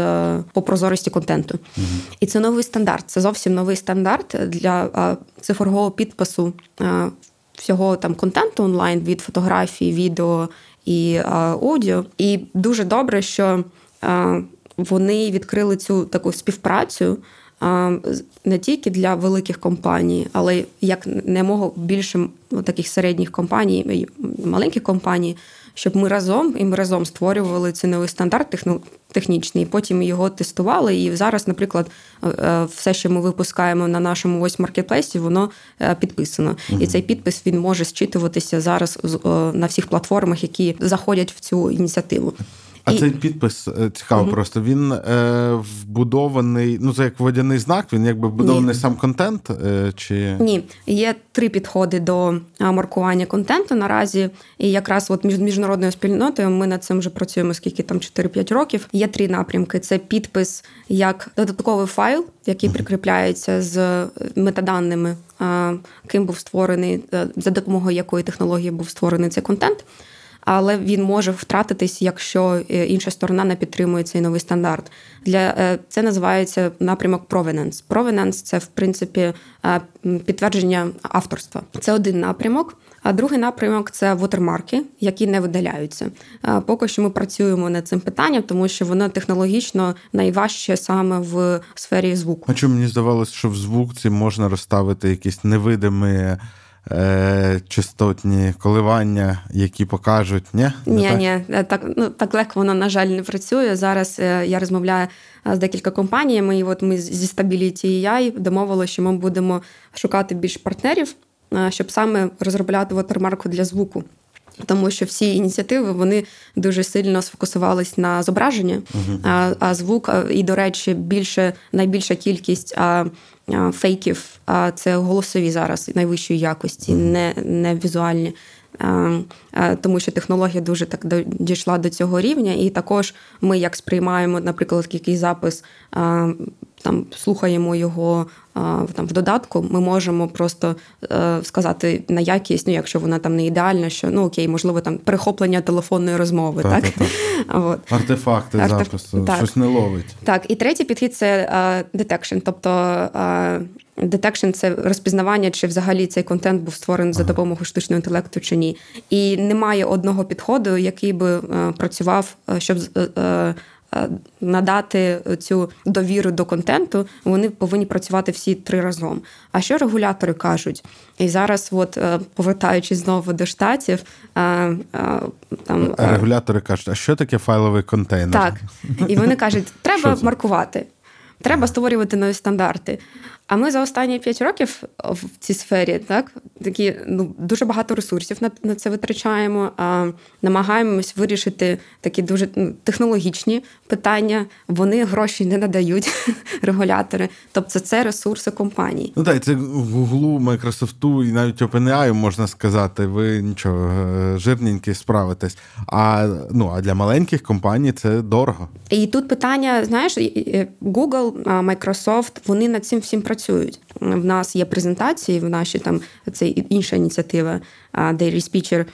по прозорості контенту, mm-hmm. і це новий стандарт. Це зовсім новий стандарт для а, цифрового підпису а, всього там контенту онлайн від фотографій, відео і а, аудіо. І дуже добре, що вони відкрили цю таку співпрацю не тільки для великих компаній, але як не мого більше ну, таких середніх компаній, маленьких компаній щоб ми разом і ми разом створювали ціновий стандарт технічний, і потім його тестували. І зараз, наприклад, е, е, все, що ми випускаємо на нашому ось маркетплейсі, воно е, підписано. Угу. І цей підпис він може зчитуватися зараз на всіх платформах, які заходять в цю ініціативу. А і... цей підпис е, цікаво, mm просто він е, вбудований. Ну це як водяний знак. Він якби вбудований Ні. сам контент. Е, чи ні, є три підходи до маркування контенту наразі. І якраз от між міжнародною спільнотою ми над цим вже працюємо скільки там 4-5 років. Є три напрямки: це підпис як додатковий файл, який mm прикріпляється з е, метаданими, ким був створений, е, за допомогою якої технології був створений цей контент але він може втратитись, якщо е, інша сторона не підтримує цей новий стандарт. Для е, це називається напрямок Провененс. Провененс це в принципі е, підтвердження авторства. Це один напрямок. А другий напрямок це вотермарки, які не видаляються. Поки що ми працюємо над цим питанням, тому що воно технологічно найважче саме в сфері звуку. А чому мені здавалось, що в звуці можна розставити якісь невидимі е, частотні коливання, які покажуть, ні? Ні, ні, е, так ну так легко воно, на жаль, не працює. Зараз е, я розмовляю е, з декілька компаніями. і От ми зі Stability AI домовили, що ми будемо шукати більш партнерів, щоб саме розробляти вотермарку для звуку. Тому що всі ініціативи вони дуже сильно сфокусувались на зображенні, uh-huh. а, а звук, і, до речі, більше найбільша кількість а, Е, фейків, а це голосові зараз найвищої якості, не, не візуальні. Е, е, тому що технологія дуже так дійшла до цього рівня, і також ми як сприймаємо, наприклад, якийсь запис там слухаємо його там в додатку, ми можемо просто е, сказати на якість, ну якщо вона там не ідеальна, що ну окей, можливо, там перехоплення телефонної розмови, так, так? так, так. артефакти Артеф... запису, так. щось не ловить. Так, і третій підхід це детекшн. тобто. Детекшн це розпізнавання, чи взагалі цей контент був створений ага. за допомогою штучного інтелекту чи ні. І немає одного підходу, який би е, працював, е, щоб е, е Е, надати цю довіру до контенту, вони повинні працювати всі три разом. А що регулятори кажуть? І зараз, от е, повертаючись знову до штатів, е, там регулятори кажуть, а що таке файловий контейнер? Так, і вони кажуть, треба маркувати. Треба створювати нові стандарти. А ми за останні 5 років е, в цій сфері, так такі ну дуже багато ресурсів на, на це витрачаємо, а намагаємось вирішити такі дуже ну, технологічні питання. Вони гроші не надають регулятори. Тобто це ресурси компаній. Ну так, це Google, Microsoft і навіть OpenAI, можна сказати, ви нічого е, жирненьке справитесь. А ну а для маленьких компаній це дорого. І тут питання: знаєш, Google, Microsoft, вони над цим всім працюють працюють. В нас є презентації, в наші там це інша ініціатива, Daily Speacher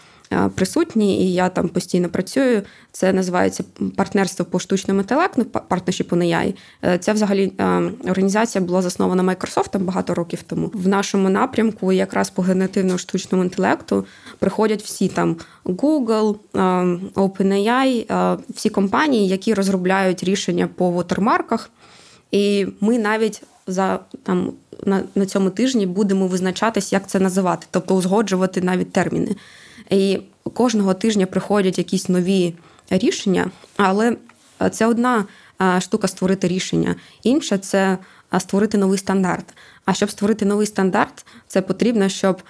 присутні, і я там постійно працюю. Це називається партнерство по штучному інтелекту, ну, партнерші по AI. Е, Ця взагалі е, організація була заснована Майкрософтом багато років тому. В нашому напрямку, якраз по генеративному штучному інтелекту, приходять всі там Google, е, OpenAI, всі компанії, які розробляють рішення по вотермарках. І ми навіть за там на, на цьому тижні будемо визначатись, як це називати, тобто узгоджувати навіть терміни. І кожного тижня приходять якісь нові рішення, але е, це одна е, штука створити рішення. Інша це е, створити новий стандарт. А щоб створити новий стандарт, це потрібно, щоб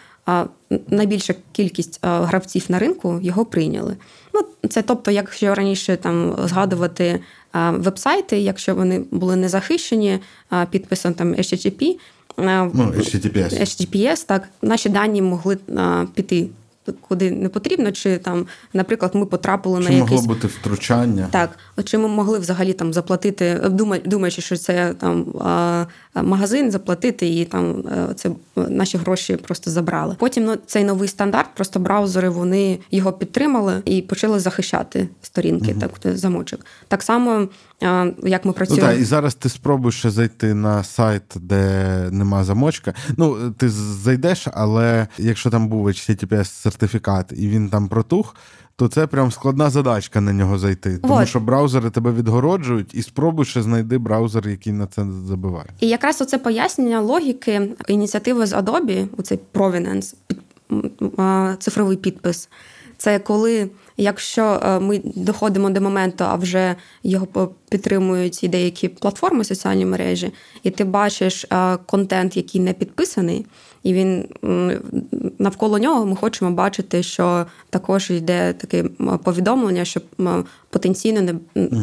найбільша кількість гравців на ринку його прийняли. Ну, Це тобто, якщо раніше там згадувати вебсайти, якщо вони були не захищені підписом там HTTP, ну, HTTPS. HTTPS, так, наші дані могли піти. Куди не потрібно, чи там, наприклад, ми потрапили чи на якісь... Чи могло бути втручання? Так, чи ми могли взагалі там заплатити, думаючи, що це там Е, магазин, заплатити і там е, це е, наші гроші просто забрали. Потім ну, цей новий стандарт, просто браузери вони його підтримали і почали захищати сторінки, угу. так замочок. Так само як ми ну, працюємо. Ну, так, І зараз ти спробуєш ще зайти на сайт, де нема замочка. Ну ти зайдеш, але якщо там був https сертифікат і він там протух то це прям складна задачка на нього зайти. Тому вот. що браузери тебе відгороджують, і спробуй ще знайди браузер, який на це забиває. І якраз оце пояснення логіки ініціативи з Adobe, у оцей Provenance, цифровий підпис. Це коли, якщо е, ми доходимо до моменту, а вже його підтримують і деякі платформи соціальні мережі, і ти бачиш е, контент, який не підписаний, і він навколо нього ми хочемо бачити, що також йде таке повідомлення, що потенційно не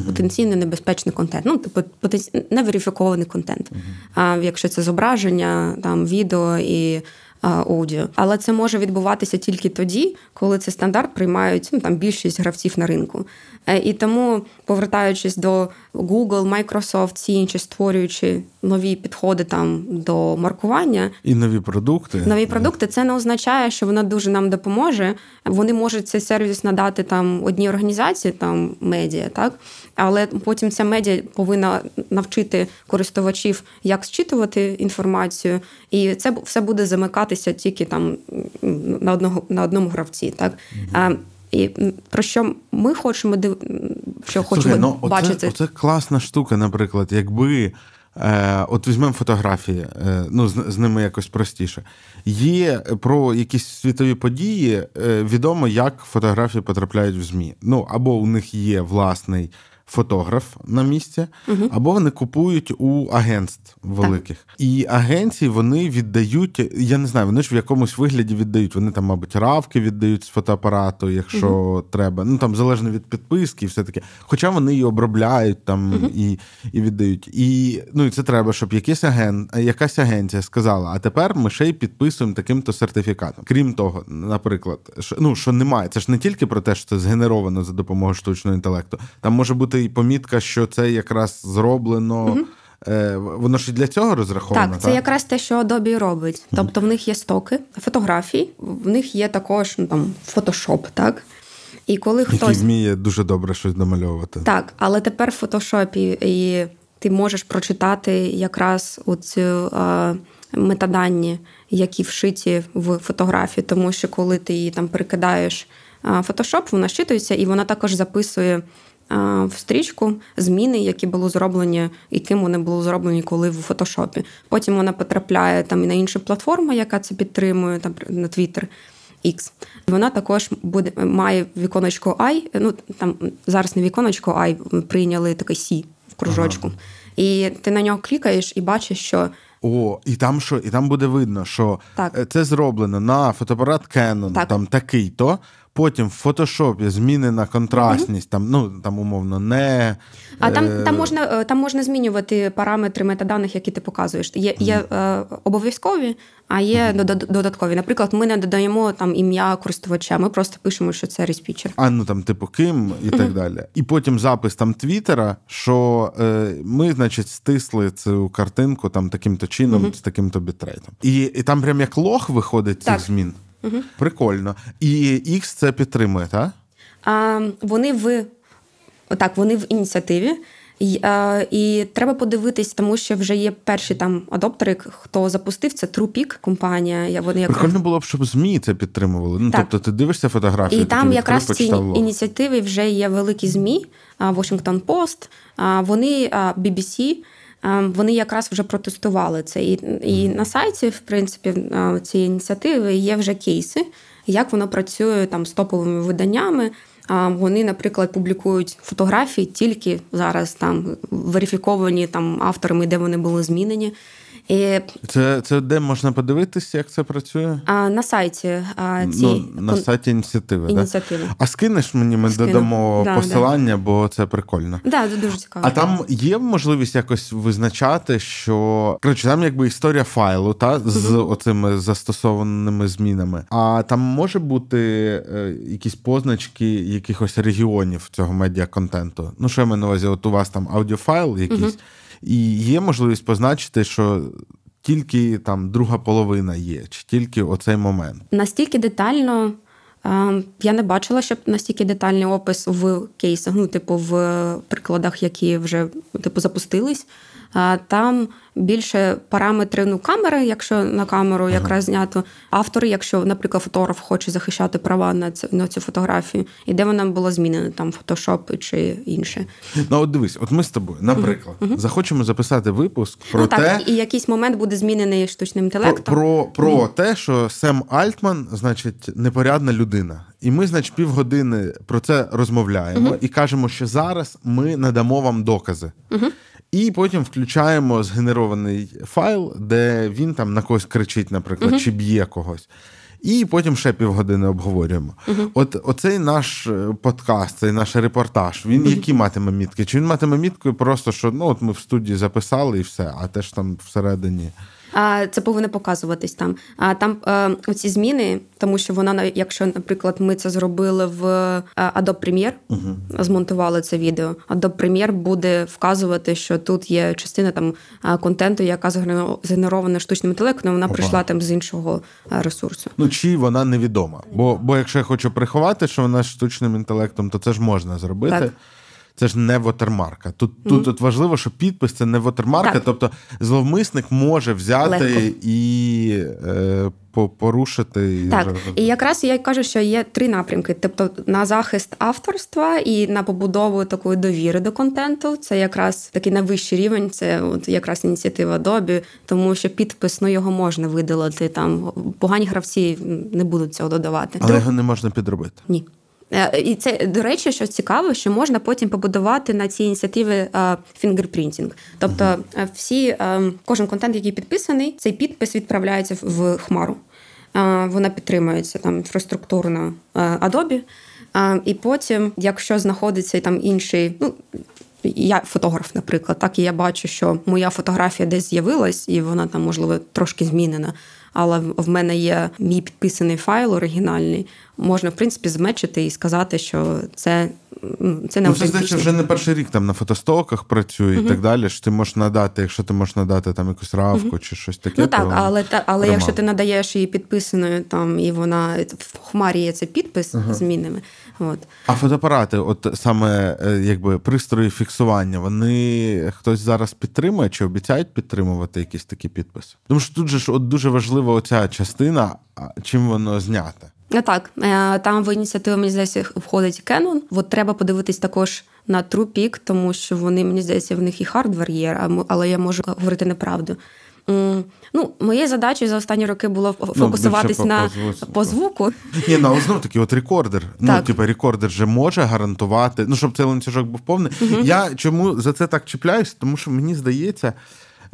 потенційно небезпечний контент. Ну типу потенці... неверифікований контент. А якщо це зображення, там відео і аудіо. Але це може відбуватися тільки тоді, коли цей стандарт приймають ну, там більшість гравців на ринку. Е, і тому, повертаючись до Google, Microsoft, ці інші створюючи нові підходи там до маркування і нові продукти. Нові продукти це не означає, що вона дуже нам допоможе. Вони можуть цей сервіс надати там одній організації, там медіа, так але потім ця медіа повинна навчити користувачів, як зчитувати інформацію, і це все буде замикатися тільки там на одного на одному гравці. Так mm-hmm. І про що ми хочемо див... що Слушай, хочемо ну, оце, бачити? Це класна штука, наприклад, якби. Е, От візьмемо фотографії, е, ну з, з ними якось простіше. Є про якісь світові події, е, відомо, як фотографії потрапляють в ЗМІ. Ну або у них є власний фотограф на місці, угу. або вони купують у агентств великих. Так. І агенції вони віддають, я не знаю, вони ж в якомусь вигляді віддають. Вони там, мабуть, равки віддають з фотоапарату, якщо угу. треба. Ну там залежно від підписки, і все таке. Хоча вони її обробляють там угу. і і віддають. І ну і це треба, щоб якийсь аген, якась агенція сказала: а тепер ми ще й підписуємо таким-то сертифікатом. Крім того, наприклад, що, ну що немає, це ж не тільки про те, що це згенеровано за допомогою штучного інтелекту. Там може бути і помітка, що це якраз зроблено. Угу. Воно ж для цього розраховано? Так, це так? якраз те, що Adobe робить. Тобто в них є стоки, фотографій, в них є також ну, там фотошоп, так? І коли Який хтось вміє дуже добре щось намальовувати. Так, але тепер в фотошопі і ти можеш прочитати якраз оцю е, метаданні, які вшиті в фотографії, тому що коли ти її там перекидаєш фотошоп, е, вона щитується і вона також записує в стрічку зміни, які були зроблені, яким вони були зроблені, коли в фотошопі. Потім вона потрапляє там і на іншу платформу, яка це підтримує, там на Twitter. X. Вона також буде має віконечко I, ну там зараз не віконечко I, прийняли таке C в кружочку. Ага. І ти на нього клікаєш і бачиш, що. О, і там що, і там буде видно, що так. Е, це зроблено на фотоапарат Canon, так. там такий то. Потім в фотошопі зміни на контрастність, mm-hmm. там ну там умовно не а е... там там можна е, там можна змінювати параметри метаданих, які ти показуєш. Є mm-hmm. є е, обов'язкові, а є mm-hmm. додаткові. Наприклад, ми не додаємо там ім'я користувача, ми просто пишемо, що це респічер. А ну там типу ким і так далі. І потім запис там Твіттера, що е, ми, значить, стисли цю картинку там таким-то чином, з таким то бітрейтом. І і там прям як лох виходить так. цих змін. Угу. Прикольно. І X це підтримує, так? А, Вони в так, вони в ініціативі. І, і треба подивитись, тому що вже є перші там адоптери, хто запустив це Трупік компанія. Вони як прикольно було б, щоб змі це підтримували. Ну так. тобто, ти дивишся фотографії, і там якраз в цій ініціативі вже є великі змі. Washington Post, вони BBC, вони якраз вже протестували це. І і на сайті, в принципі, цієї ініціативи є вже кейси, як воно працює там з топовими виданнями. Вони, наприклад, публікують фотографії тільки зараз, там верифіковані там авторами, де вони були змінені. І... Це це де можна подивитися, як це працює? А, На сайті а, ці... Ну, на сайті ініціативи. ініціативи. Да? А скинеш мені, ми Скину. додамо да, посилання, да. бо це прикольно. Да, це дуже цікаво. А там є можливість якось визначати, що коротше, там якби історія файлу, та з угу. оцими застосованими змінами. А там може бути е, якісь позначки якихось регіонів цього медіа контенту. Ну, що я маю на увазі? От у вас там аудіофайл якийсь. Угу. І є можливість позначити, що. Тільки там друга половина є, чи тільки оцей момент. Настільки детально е, я не бачила, щоб настільки детальний опис в кейсах, ну, типу, в прикладах, які вже типу запустились. Там більше параметри ну, камери, якщо на камеру ага. якраз знято. Автор, якщо, наприклад, фотограф хоче захищати права на цю, на цю фотографію, і де вона була змінена, там фотошоп чи інше. Ну, от дивись, от ми з тобою, наприклад, uh захочемо записати випуск ну, про ну, те... так, і якийсь момент буде змінений штучним інтелектом. Про про, про те, що Сем Альтман, значить, непорядна людина. І ми, значить, півгодини про це розмовляємо uh і кажемо, що зараз ми надамо вам докази. uh і потім включаємо згенерований файл, де він там на когось кричить, наприклад, uh-huh. чи б'є когось. І потім ще півгодини обговорюємо. Uh-huh. От оцей наш е, подкаст, цей наш репортаж. Він uh-huh. які матиме мітки? Чи він матиме мітку просто що ну от ми в студії записали і все, а теж там всередині це повинно показуватись там. А там е, ці зміни, тому що вона, якщо, наприклад, ми це зробили в е, Adobe Premiere, угу. змонтували це відео. Adobe Premiere буде вказувати, що тут є частина там е, контенту, яка згенерована штучним інтелектом. Вона Опа. прийшла там з іншого ресурсу. Ну чи вона невідома? Бо бо якщо я хочу приховати, що вона штучним інтелектом, то це ж можна зробити. Так. Це ж не вотермарка. Тут mm-hmm. тут от важливо, що підпис це не вотермарка. Так. Тобто зловмисник може взяти Легко. і е, порушити. Так, і якраз я кажу, що є три напрямки: тобто на захист авторства і на побудову такої довіри до контенту. Це якраз такий найвищий рівень, це от якраз ініціатива Adobe, тому що підпис ну його можна видалити. Там погані гравці не будуть цього додавати. Але Друг... його не можна підробити. Ні. Е, і це, до речі, що цікаво, що можна потім побудувати на цій ініціативи е, фінгерпринтінг. Тобто, е, всі кожен контент, який підписаний, цей підпис відправляється в хмару. Вона підтримується там інфраструктурно Adobe. І потім, якщо знаходиться там інший, ну я фотограф, наприклад, так і я бачу, що моя фотографія десь з'явилась, і вона там, можливо, трошки змінена але в мене є мій підписаний файл оригінальний. Можна в принципі змечити і сказати, що це ну, це не ну, це здається, вже не перший рік там на фотостоках працює uh-huh. і так далі. Що ти можеш надати, якщо ти можеш надати там якусь равку uh-huh. чи щось таке. Ну так, то але та але якщо ти надаєш її підписаною, там і вона в хмарі є цей підпис uh-huh. змінами, От. А фотоапарати, от саме е, якби пристрої фіксування, вони хтось зараз підтримує чи обіцяють підтримувати якісь такі підписи? Тому що тут же ж от дуже важлива оця частина, чим воно зняте? знято. Е, так, е, там в ініціативу мені здається входить Canon. От треба подивитись також на TruePeak, тому що вони мені здається, в них і хардвер є, але я можу говорити неправду. Ну, моєю задачею за останні роки було ну, фокусуватись ну, по, на по, звуку. Ні, ну але знову таки, от рекордер. Ну, так. Ну, типу, рекордер же може гарантувати, ну щоб цей ланцюжок був повний. Угу. Я чому за це так чіпляюся? Тому що мені здається.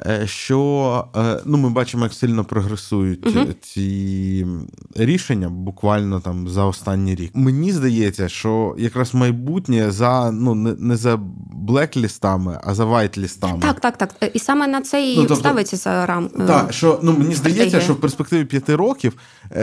Е, що е, ну, ми бачимо, як сильно прогресують угу. ці рішення буквально там за останній рік. Мені здається, що якраз майбутнє за ну не за блеклістами, а за вайтлістами. Так, так, так. І саме на це і ну, тобто, ставиться за рам. Так, що ну мені здається, що в перспективі п'яти років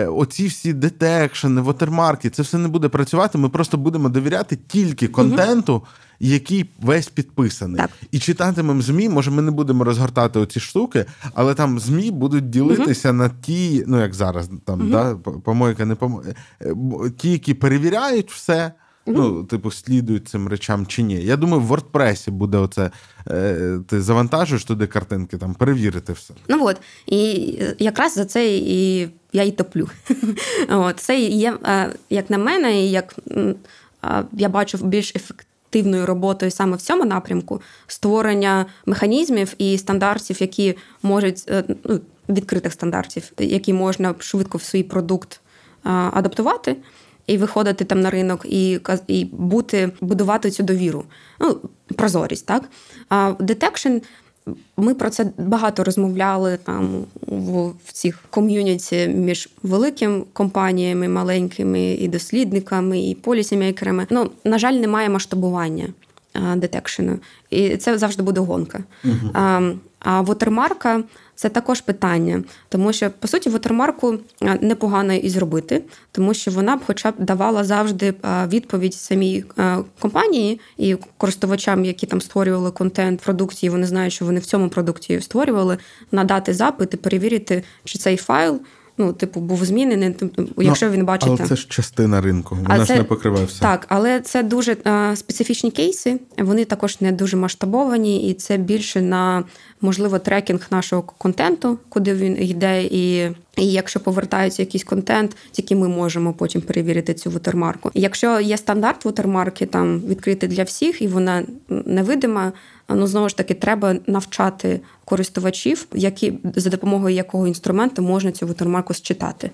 оці всі детекшени, вотермарки, це все не буде працювати. Ми просто будемо довіряти тільки контенту. Угу який весь підписаний. Так. І читатимемо ЗМІ, може, ми не будемо розгортати оці штуки, але там ЗМІ будуть ділитися угу. на ті, ну як зараз, там, угу. да, помойка, не помойка, е, ті, які перевіряють все. Mm-hmm. Ну, типу, слідують цим речам чи ні. Я думаю, в WordPress буде оце. Е, ти завантажуєш туди картинки, там перевірити все. Ну от і е, якраз за це і я і топлю. От це є, е, як на мене, і як я бачу більш ефективно активною роботою саме в цьому напрямку створення механізмів і стандартів, які можуть е, ну, відкритих стандартів, які можна швидко в свій продукт е, адаптувати. І виходити там на ринок, і і бути будувати цю довіру, ну прозорість, так а детекшн ми про це багато розмовляли там в, в цих ком'юніті між великими компаніями, маленькими і дослідниками, і полісімейкерами. Ну на жаль, немає масштабування детекшену, і це завжди буде гонка. Uh-huh. А, а Вотермарка це також питання, тому що по суті вотермарку е, непогано і зробити, тому що вона б, хоча б, давала завжди е, відповідь самій е, компанії і користувачам, які там створювали контент продукції. Вони знають, що вони в цьому продукті створювали, надати запит і перевірити, чи цей файл ну, типу, був змінений. Ну, якщо він бачить, але це ж частина ринку, вона але ж не покриває все. Так, але це дуже а, е, специфічні кейси. Вони також не дуже масштабовані, і це більше на можливо трекінг нашого контенту, куди він йде, і І якщо повертається якийсь контент, тільки ми можемо потім перевірити цю вутермарку. Якщо є стандарт вутермарки, там відкрити для всіх, і вона невидима ну знову ж таки треба навчати користувачів, які за допомогою якого інструменту можна цю вутермарку считати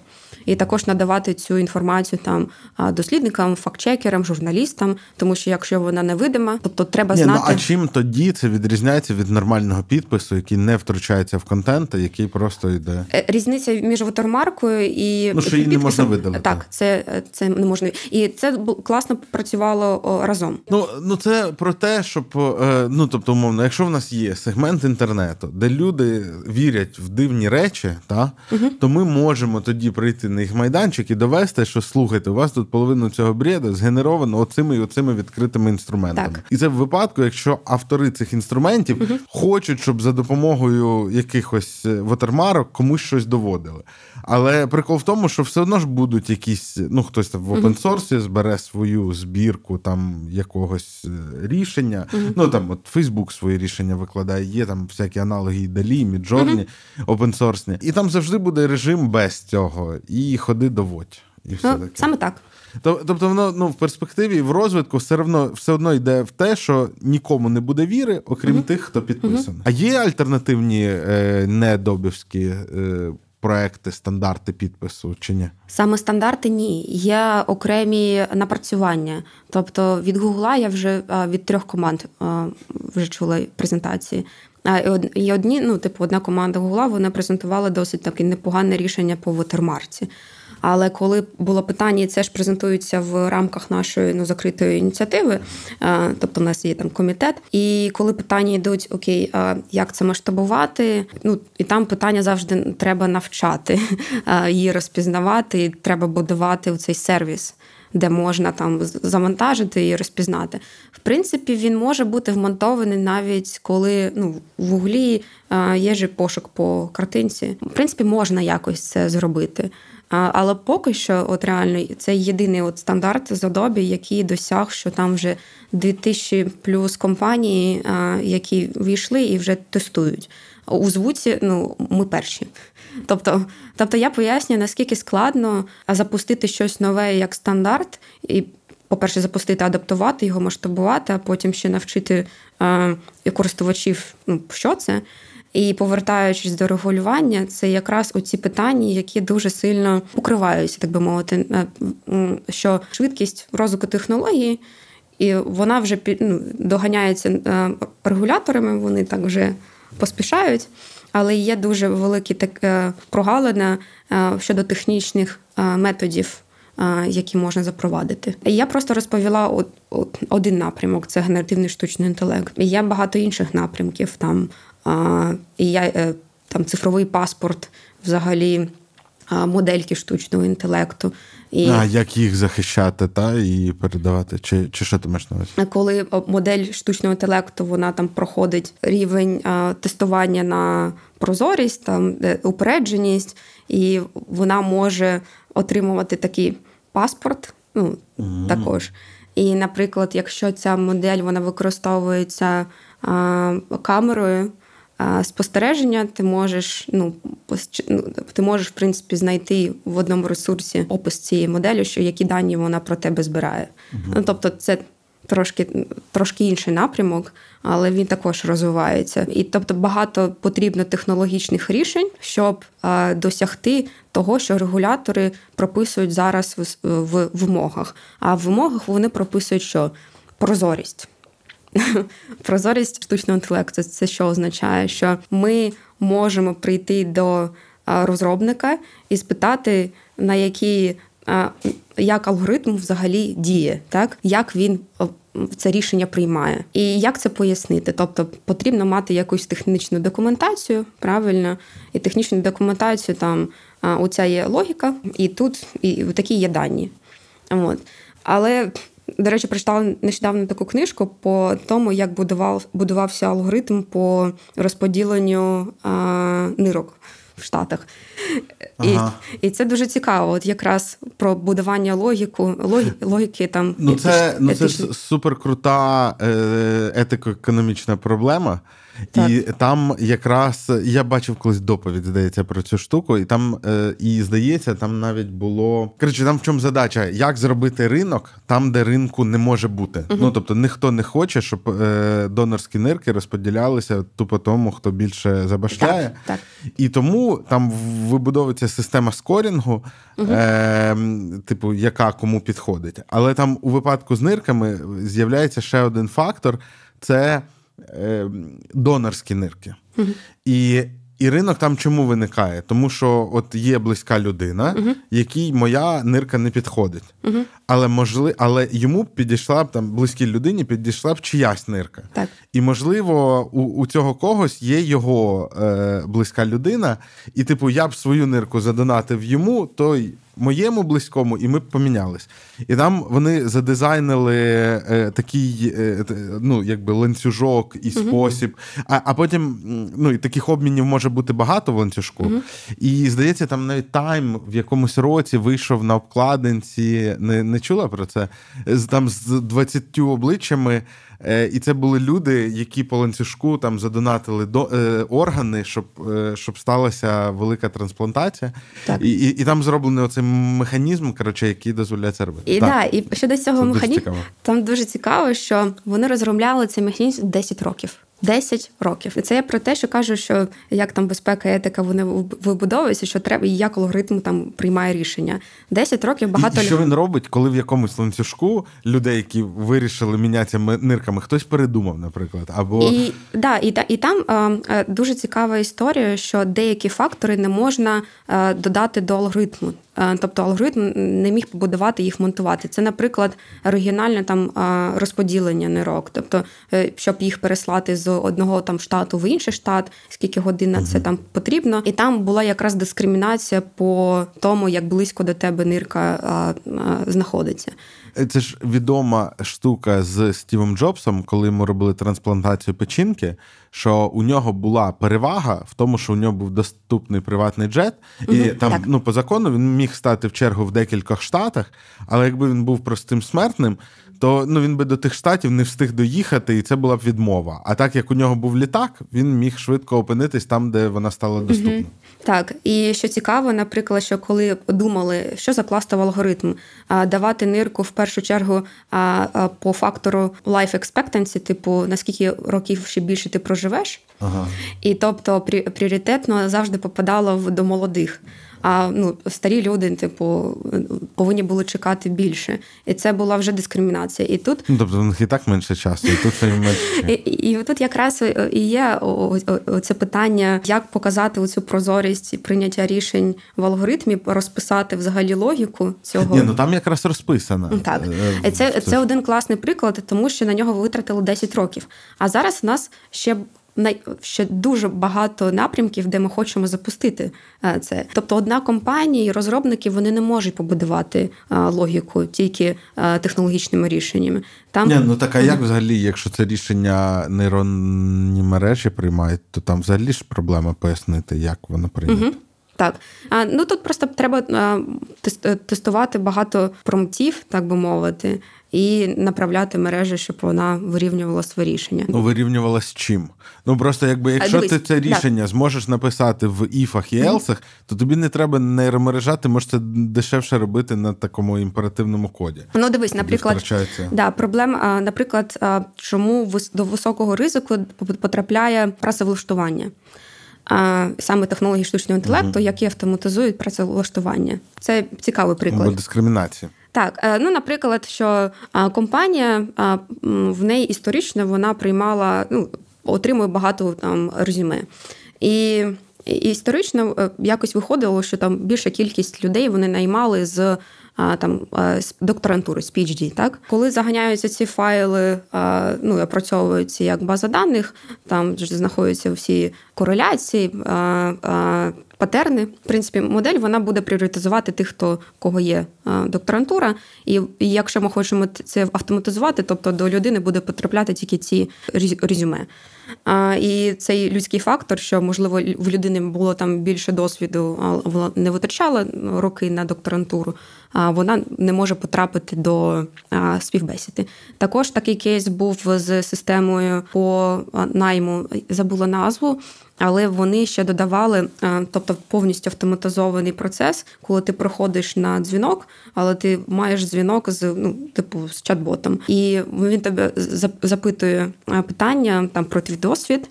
і також надавати цю інформацію там дослідникам, фактчекерам, журналістам, тому що якщо вона невидима, тобто треба Ні, ну, знати. Ну, а чим тоді це відрізняється від нормального підпису, який не втручається в контент, а який просто йде? Е, різниця між вотормаркою і ну, що її не можна видалити. Так, це це не можна і це класно працювало разом. Ну ну це про те, щоб е, ну тобто, умовно, якщо в нас є сегмент інтернету, де люди вірять в дивні речі, та угу. то ми можемо тоді прийти на їх майданчик і довести, що слухайте, у вас тут половину цього бреда згенеровано оцими і оцими відкритими інструментами. Так. І це в випадку, якщо автори цих інструментів угу. хочуть, щоб за допомогою якихось е, ватермарок комусь щось доводили. Але прикол в тому, що все одно ж будуть якісь, ну хтось там в опенсорсі збере свою збірку там якогось е, рішення. mm Ну там, от Facebook свої рішення викладає, є там всякі аналоги далі, міджорні, mm-hmm. опенсорсні. І там завжди буде режим без цього і ходи доводь. І ну, все ну, таке. Саме так. Тобто, воно ну в перспективі в розвитку все одно все одно йде в те, що нікому не буде віри, окрім mm-hmm. тих, хто підписаний. Mm-hmm. А є альтернативні е, недобівські е, проекти, стандарти підпису чи ні? Саме стандарти ні. Є окремі напрацювання. Тобто від Гугла я вже від трьох команд вже чула презентації. І одні, ну, типу, одна команда Гугла вона презентувала досить таке непогане рішення по ватермарці. Але коли було питання, і це ж презентується в рамках нашої ну закритої ініціативи, тобто у нас є там комітет. І коли питання йдуть окей, як це масштабувати? Ну і там питання завжди треба навчати її розпізнавати, і треба будувати у цей сервіс де можна там завантажити і розпізнати. В принципі, він може бути вмонтований навіть коли ну, в углі е, є же пошук по картинці. В принципі, можна якось це зробити. Але поки що, от реально, це єдиний от стандарт з Adobe, який досяг, що там вже 2000 плюс компанії, е, які війшли і вже тестують. У звуці, ну ми перші. Тобто, тобто я пояснюю, наскільки складно запустити щось нове як стандарт, і, по-перше, запустити, адаптувати його, масштабувати, а потім ще навчити е, користувачів, ну, що це. І повертаючись до регулювання, це якраз оці питання, які дуже сильно покриваються, так би мовити, що швидкість розвитку технології, і вона вже ну, доганяється регуляторами, вони так вже поспішають але є дуже великі так е, прогалина е, щодо технічних е, методів. Які можна запровадити, я просто розповіла от, от, один напрямок це генеративний штучний інтелект. Є багато інших напрямків. Там а, і я там цифровий паспорт, взагалі а, модельки штучного інтелекту, і... А як їх захищати, та і передавати? Чи чи що ти маєш на увазі? Коли модель штучного інтелекту вона там проходить рівень а, тестування на прозорість, там упередженість, і вона може отримувати такий паспорт, ну mm-hmm. також. І, наприклад, якщо ця модель вона використовується а, камерою спостереження, ти можеш ну, ну, ти можеш, в принципі, знайти в одному ресурсі опис цієї моделі, що які дані вона про тебе збирає. uh Ну, Тобто, це трошки трошки інший напрямок, але він також розвивається. І тобто багато потрібно технологічних рішень, щоб е, досягти того, що регулятори прописують зараз в, в, в вимогах. А в вимогах вони прописують, що прозорість. прозорість штучного інтелекту. Це що означає, що ми можемо прийти до е, розробника і спитати, на які е, як алгоритм взагалі діє, так як він е, це рішення приймає, і як це пояснити? Тобто потрібно мати якусь технічну документацію, правильно, і технічну документацію там оця є логіка, і тут і такі є дані. От. Але до речі, прочитала нещодавно таку книжку по тому, як будував, будувався алгоритм по розподіленню а, нирок в Штатах. Ага. І і це дуже цікаво, от якраз про будування логіку, логі, логіки там. Ну, це етич... ну, це супер крута е, етико-економічна проблема. І там якраз я бачив колись доповідь, здається, про цю штуку, і там, е, і здається, там навіть було. Коротше, там в чому задача? Як зробити ринок там, де ринку не може бути. Угу. Ну тобто ніхто не хоче, щоб е, донорські нирки розподілялися тупо тому, хто більше забашляє. Так, так. І тому там вибудовується система скорінгу, угу. е, типу, яка кому підходить. Але там у випадку з нирками з'являється ще один фактор: це. Ем, донорські нирки. І і ринок там чому виникає? Тому що от є близька людина, якій моя нирка не підходить. Але можли, але йому підійшла б там близькій людині, підійшла б чиясь нирка. Так. І можливо, у у цього когось є його е, близька людина, і типу я б свою нирку задонатив йому, той моєму близькому, і ми помінялись. І там вони задизайнили е, такий, е, ну якби ланцюжок і спосіб. Mm-hmm. А а потім ну і таких обмінів може бути багато в ланцюжку. Mm-hmm. І здається, там навіть тайм в якомусь році вийшов на обкладинці. Не не чула про це? Там з 20 обличчями. Е, і це були люди, які по ланцюжку там задонатили до е, органи, щоб е, щоб сталася велика трансплантація. Так. І, і і, там зроблений оцей механізм, коротше, який дозволяє це робити. І так. Да, і щодо цього механізму, там дуже цікаво, що вони розробляли цей механізм 10 років. 10 років. І це я про те, що кажу, що як там безпека, етика вони вибудовуються, що треба і як алгоритм там приймає рішення. 10 років багато І що він робить, коли в якомусь ланцюжку людей, які вирішили мінятися нирками, хтось передумав, наприклад, або і да, і та і там е, е, дуже цікава історія, що деякі фактори не можна е, додати до алгоритму. Е, тобто алгоритм не міг побудувати їх монтувати. Це, наприклад, регіональне там е, розподілення нирок. Тобто, е, щоб їх переслати з одного там штату в інший штат, скільки годин на це там потрібно, і там була якраз дискримінація по тому, як близько до тебе нирка знаходиться. Е, це ж відома штука з Стівом Джобсом, коли ми робили трансплантацію печінки, що у нього була перевага в тому, що у нього був доступний приватний джет, і mm там так. ну по закону він міг стати в чергу в декількох штатах, але якби він був простим смертним. То ну він би до тих штатів не встиг доїхати, і це була б відмова. А так як у нього був літак, він міг швидко опинитись там, де вона стала доступна. Так, і що цікаво, наприклад, що коли думали, що закласти в алгоритм, давати нирку в першу чергу по фактору life expectancy, типу наскільки років ще більше ти проживеш, ага. і тобто пріоритетно завжди попадало до молодих. А ну, старі люди, типу, повинні були чекати більше. І це була вже дискримінація. І тут ну, тобто в них і так менше часу, і тут менше. І, і, і тут якраз е, і є це питання, як показати цю прозорість прийняття рішень в алгоритмі, розписати взагалі логіку цього. Ні, ну там якраз розписано. Ну, так е, це, це один класний приклад, тому що на нього витратили 10 років. А зараз у нас ще ще дуже багато напрямків, де ми хочемо запустити е, це. Тобто, одна компанія, і розробники вони не можуть побудувати е, логіку тільки е, технологічними рішеннями. Там Ні, ну так а як взагалі, якщо це рішення нейронні мережі приймають, то там взагалі ж проблема пояснити, як воно прийнято. Угу. Так, а, ну тут просто треба а, тестувати багато промптів, так би мовити, і направляти мережу, щоб вона вирівнювала своє рішення. Ну вирівнювала з чим? Ну просто якби якщо Дивись, ти це рішення так. зможеш написати в іфах і елсах, то тобі не треба нейромережа, ти можеш це дешевше робити на такому імперативному коді. Ну дивись, наприклад, да, проблема, наприклад, чому до високого ризику потрапляє працевлаштування. Саме технології штучного інтелекту, mm-hmm. які автоматизують працевлаштування, це цікавий приклад Або дискримінації. Так, е, ну, наприклад, що компанія в неї історично вона приймала, ну, отримує багато там резюме. І історично е, якось виходило, що там більша кількість людей вони наймали з там докторантури з PhD, так коли заганяються ці файли, ну і опрацьовуються як база даних, там знаходяться всі кореляції. Патерни, в принципі, модель вона буде пріоритизувати тих, хто кого є докторантура. І якщо ми хочемо це автоматизувати, тобто до людини буде потрапляти тільки ці резюме. І цей людський фактор, що можливо в людини було там більше досвіду, а не витрачала ну, роки на докторантуру вона не може потрапити до співбесіди. Також такий кейс був з системою по найму, забула назву. Але вони ще додавали, тобто повністю автоматизований процес, коли ти проходиш на дзвінок, але ти маєш дзвінок з ну, типу, з чат-ботом, і він тебе запитує питання там про твій досвід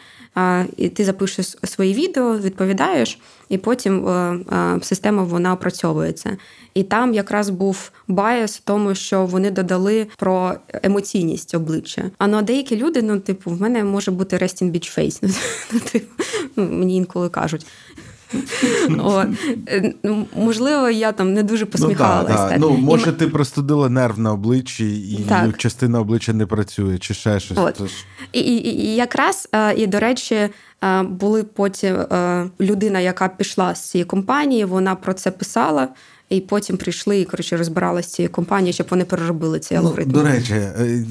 і ти запишеш свої відео, відповідаєш, і потім е, е, система вона опрацьовується. І там якраз був байс в тому, що вони додали про емоційність обличчя. А ну а деякі люди, ну типу, в мене може бути resting bitch face. Ну, типу, ну, Мені інколи кажуть. Е, ну, можливо, я там не дуже посміхалася. Ну, ну може, ти простудила нерв на обличчі, і ну, частина обличчя не працює, чи ще щось. І, якраз, е, і до речі, е, були потім людина, яка пішла з цієї компанії, вона про це писала. І потім прийшли і коротше розбиралися з цією компанією, щоб вони переробили цей алгоритм. Ну, До речі,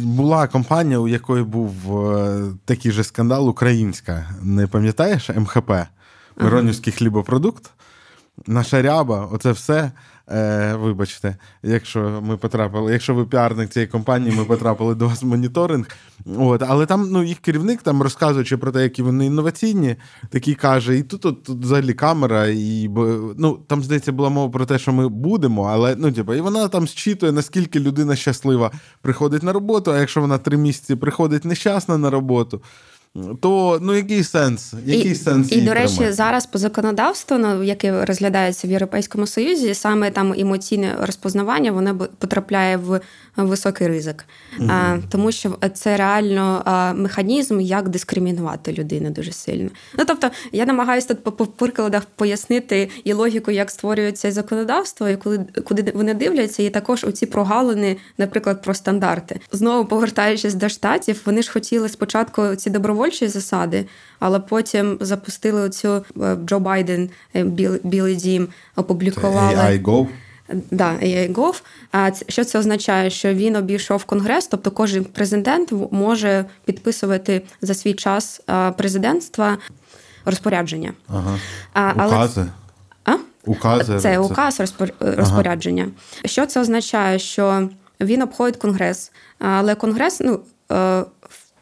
була компанія, у якої був такий же скандал, українська. Не пам'ятаєш МХП? Миронівський хлібопродукт. Наша ряба, оце все. Е, Вибачте, якщо ми потрапили, якщо ви піарник цієї компанії, ми потрапили до вас в моніторинг. От, Але там ну, їх керівник, там розказуючи про те, які вони інноваційні, такий каже: і тут тут, тут взагалі камера, і ну, там, здається, була мова про те, що ми будемо, але ну, типу, і вона там зчитує, наскільки людина щаслива приходить на роботу, а якщо вона три місяці приходить нещасна на роботу. То ну який сенс? Який і, сенс і, і до речі, тримати? зараз по законодавству, ну, яке розглядається в Європейському Союзі, саме там емоційне розпознавання воно потрапляє в високий ризик, угу. а, тому що це реально а, механізм, як дискримінувати людину дуже сильно. Ну тобто, я намагаюся тут по прикладах пояснити і логіку, як створюється законодавство, і коли куди вони дивляться, і також оці прогалини, наприклад, про стандарти. Знову повертаючись до штатів, вони ж хотіли спочатку ці добровольні добровольчі засади, але потім запустили оцю е, Джо Байден е, Білий Дім опублікували AIGO. Да, AI.gov. А що це означає? Що він обійшов конгрес, тобто кожен президент може підписувати за свій час президентства розпорядження. Ага. А, Укази? Але... Укази. Це указ розпор... ага. розпорядження. Що це означає? Що він обходить конгрес, але конгрес ну. Е,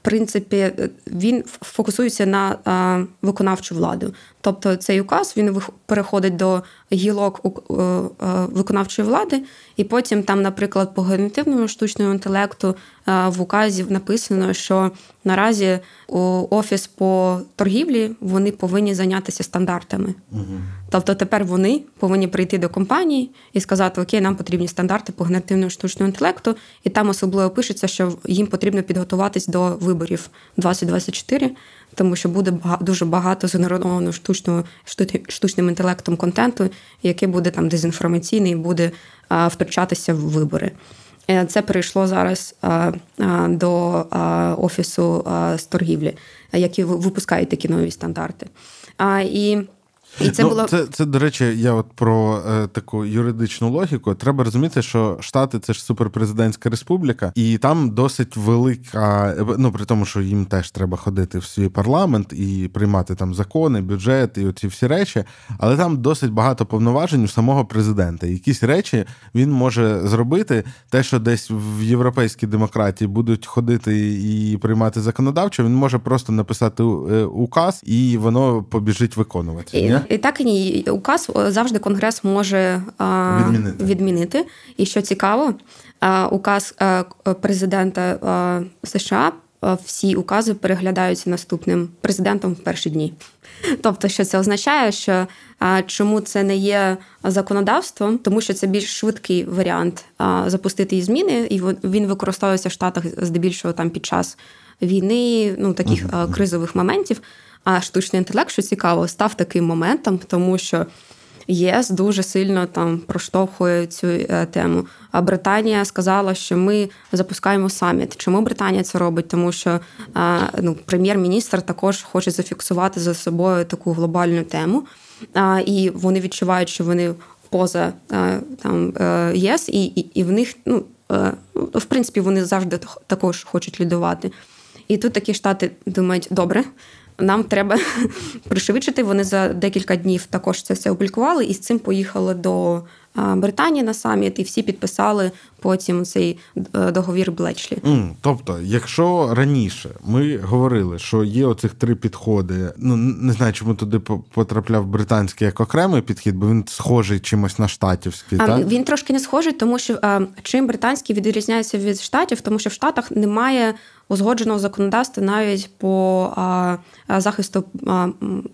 принципі, е, він фокусується на виконавчу владу, Тобто цей указ він переходить до гілок е, е, виконавчої влади, і потім там, наприклад, по генеративному штучному інтелекту е, в указі написано, що наразі офіс по торгівлі вони повинні зайнятися стандартами. Угу. Тобто тепер вони повинні прийти до компанії і сказати, окей, нам потрібні стандарти по генеративному штучному інтелекту, і там особливо пишеться, що їм потрібно підготуватись до виборів 2024, тому що буде бага, дуже багато згенерованого штучного штучним інтелектом контенту, який буде там дезінформаційний, буде втручатися в вибори. Е, це перейшло зараз а, а, до офісу з торгівлі, які випускають такі нові стандарти. І і це ну, було це, це до речі. Я от про е, таку юридичну логіку. Треба розуміти, що штати це ж суперпрезидентська республіка, і там досить велика. Ну при тому, що їм теж треба ходити в свій парламент і приймати там закони, бюджет і оці всі речі. Але там досить багато повноважень у самого президента. Якісь речі він може зробити. Те, що десь в європейській демократії будуть ходити і приймати законодавчо, він може просто написати е, указ, і воно побіжить виконувати. І, і так і ні, указ е, завжди конгрес може відмінити. відмінити. І що цікаво, указ е, президента е, США. Всі укази переглядаються наступним президентом в перші дні. Тобто, що це означає, що а, чому це не є законодавством, тому що це більш швидкий варіант а, запустити і зміни, і він використовується в Штатах здебільшого там під час війни, ну таких а, кризових моментів. А штучний інтелект, що цікаво, став таким моментом, тому що ЄС дуже сильно там проштовхує цю е, тему. А Британія сказала, що ми запускаємо саміт. Чому Британія це робить? Тому що е, ну, прем'єр-міністр також хоче зафіксувати за собою таку глобальну тему, е, і вони відчувають, що вони поза е, там е, ЄС, і, і і, в них ну, е, ну в принципі вони завжди також хочуть лідувати. І тут такі штати думають, добре нам треба пришвидшити. Вони за декілька днів також це все опублікували, і з цим поїхали до Британії на саміт, і всі підписали потім цей е, договір Блечлі. Mm, тобто, якщо раніше ми говорили, що є оцих три підходи, ну не знаю, чому туди потрапляв британський як окремий підхід, бо він схожий чимось на штатівський. А, так? Він трошки не схожий, тому що а, чим британський відрізняється від штатів, тому що в Штатах немає узгодженого законодавства навіть по а, захисту а,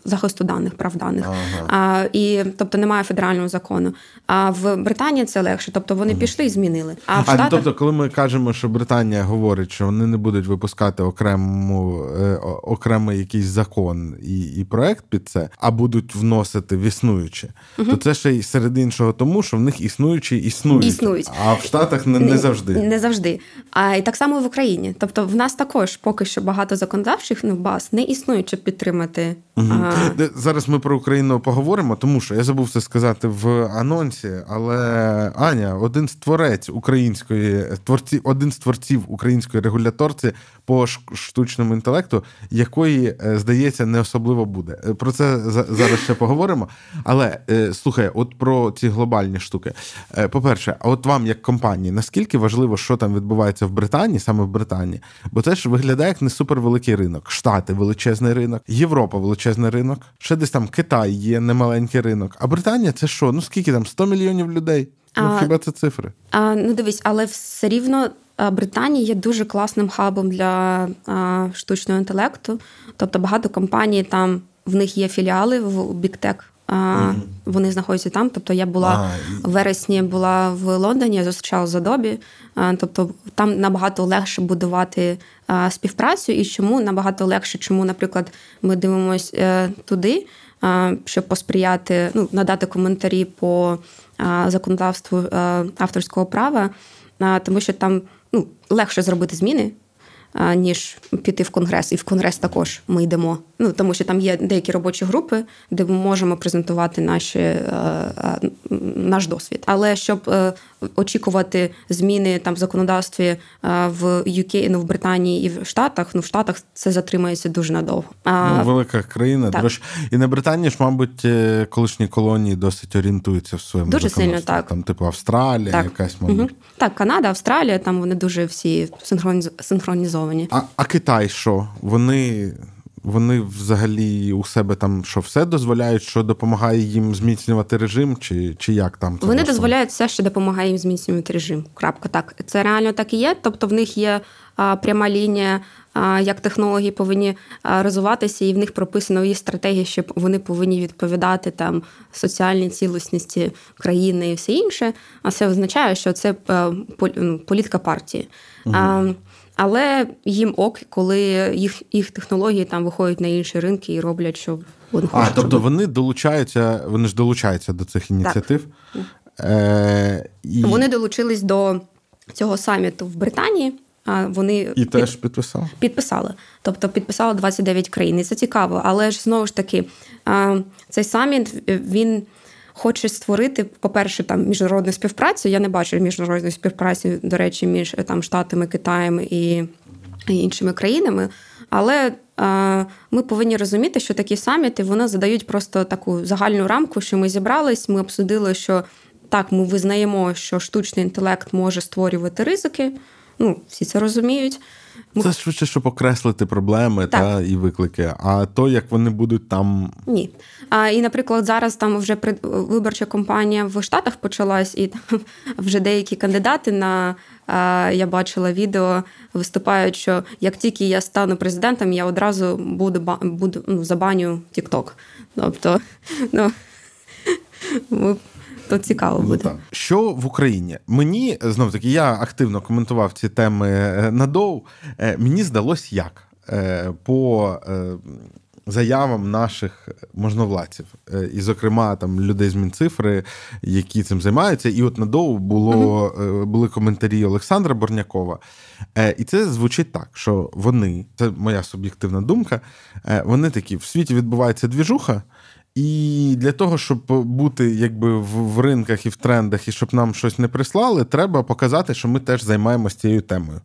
захисту даних, прав даних. Ага. А, і тобто немає федерального закону. А в Британії це легше, тобто вони ага. пішли і змінили. А в ну, Штатах... тобто, коли ми кажемо, що Британія говорить, що вони не будуть випускати окрему е, окремий якийсь закон і і проект під це, а будуть вносити в існуюче, ага. то це ще й серед іншого, тому що в них існуючі існують, існують. а в Штатах не, не завжди не завжди. А і так само в Україні, тобто в нас також поки що багато законодавчих ну, баз не існує, щоб підтримати. Угу. А... Зараз ми про Україну поговоримо, тому що я забув це сказати в анонсі. Але Аня, один з творець української творці, один з творців української регуляторці, по штучному інтелекту, якої, е, здається, не особливо буде. Е, про це зараз ще поговоримо. Але е, слухай, от про ці глобальні штуки. По-перше, а от вам, як компанії, наскільки важливо, що там відбувається в Британії, саме в Британії, бо це ж виглядає як не супервеликий ринок. Штати величезний ринок, Європа величезний ринок, ще десь там Китай є немаленький ринок. А Британія це що? Ну скільки там? 100 мільйонів людей? Ну, а, хіба це цифри? А, Ну дивись, але все рівно Е, Британії є дуже класним хабом для е, штучного інтелекту. Тобто багато компаній там в них є філіали в Біктек. Mm-hmm. Вони знаходяться там. Тобто я була в вересні, була в Лондоні, я зустрічала з Adobe. Е, тобто там набагато легше будувати співпрацю і чому набагато легше, чому, наприклад, ми дивимось туди, щоб посприяти, ну, надати коментарі по законодавству авторського права, тому що там ну, легше зробити зміни, ніж піти в конгрес, і в конгрес також ми йдемо. Ну тому що там є деякі робочі групи, де ми можемо презентувати наші е, е, наш досвід. Але щоб е, очікувати зміни там в законодавстві в UK, ну в Британії і в Штатах, ну в Штатах це затримається дуже надовго. А ну, велика країна так. Тож, і на Британії ж, мабуть, колишні колонії досить орієнтуються в своєму дуже сильно так. Там типу Австралія, так. якась мабуть. Угу. так, Канада, Австралія. Там вони дуже всі синхронізовані організовані. А а Китай що? Вони вони взагалі у себе там що все дозволяють, що допомагає їм зміцнювати режим, чи чи як там? Вони власне? дозволяють все, що допомагає їм зміцнювати режим. Крапка так. Це реально так і є. Тобто в них є а, пряма лінія. Як технології повинні розвиватися, і в них прописано є стратегії, щоб вони повинні відповідати там соціальній цілісності країни і все інше. А це означає, що це е, ну, політика партії. Угу але їм ок, коли їх їх технології там виходять на інші ринки і роблять, що вони хочуть. А, тобто вони долучаються, вони ж долучаються до цих ініціатив. Так. Е, і... Вони долучились до цього саміту в Британії. А вони і під... теж підписали? Підписали. Тобто підписали 29 країн. І Це цікаво, але ж знову ж таки, цей саміт він хоче створити, по-перше, там міжнародну співпрацю. Я не бачу міжнародної співпраці, до речі, між е, там штатами, Китаєм і іншими країнами. Але е, ми повинні розуміти, що такі саміти вони задають просто таку загальну рамку, що ми зібрались, ми обсудили, що так, ми визнаємо, що штучний інтелект може створювати ризики. Ну, всі це розуміють. Ну, Це швидше, щоб окреслити проблеми так. та і виклики. А то як вони будуть там ні. А, І, наприклад, зараз там вже виборча кампанія в Штатах почалась, і там вже деякі кандидати на а, я бачила відео, виступають, що як тільки я стану президентом, я одразу буду буду ну, забаню TikTok. Тобто, ну ми то цікаво ну, буде. Так. Що в Україні? Мені знов таки я активно коментував ці теми е, надов. Е, мені здалось як е, по заявам наших можновладців, і, зокрема, там людей з Мінцифри, які цим займаються, і от надовго було uh були коментарі Олександра Борнякова. І це звучить так, що вони це моя суб'єктивна думка. Вони такі в світі відбувається двіжуха. І для того, щоб бути якби в, в ринках і в трендах, і щоб нам щось не прислали, треба показати, що ми теж займаємося цією темою.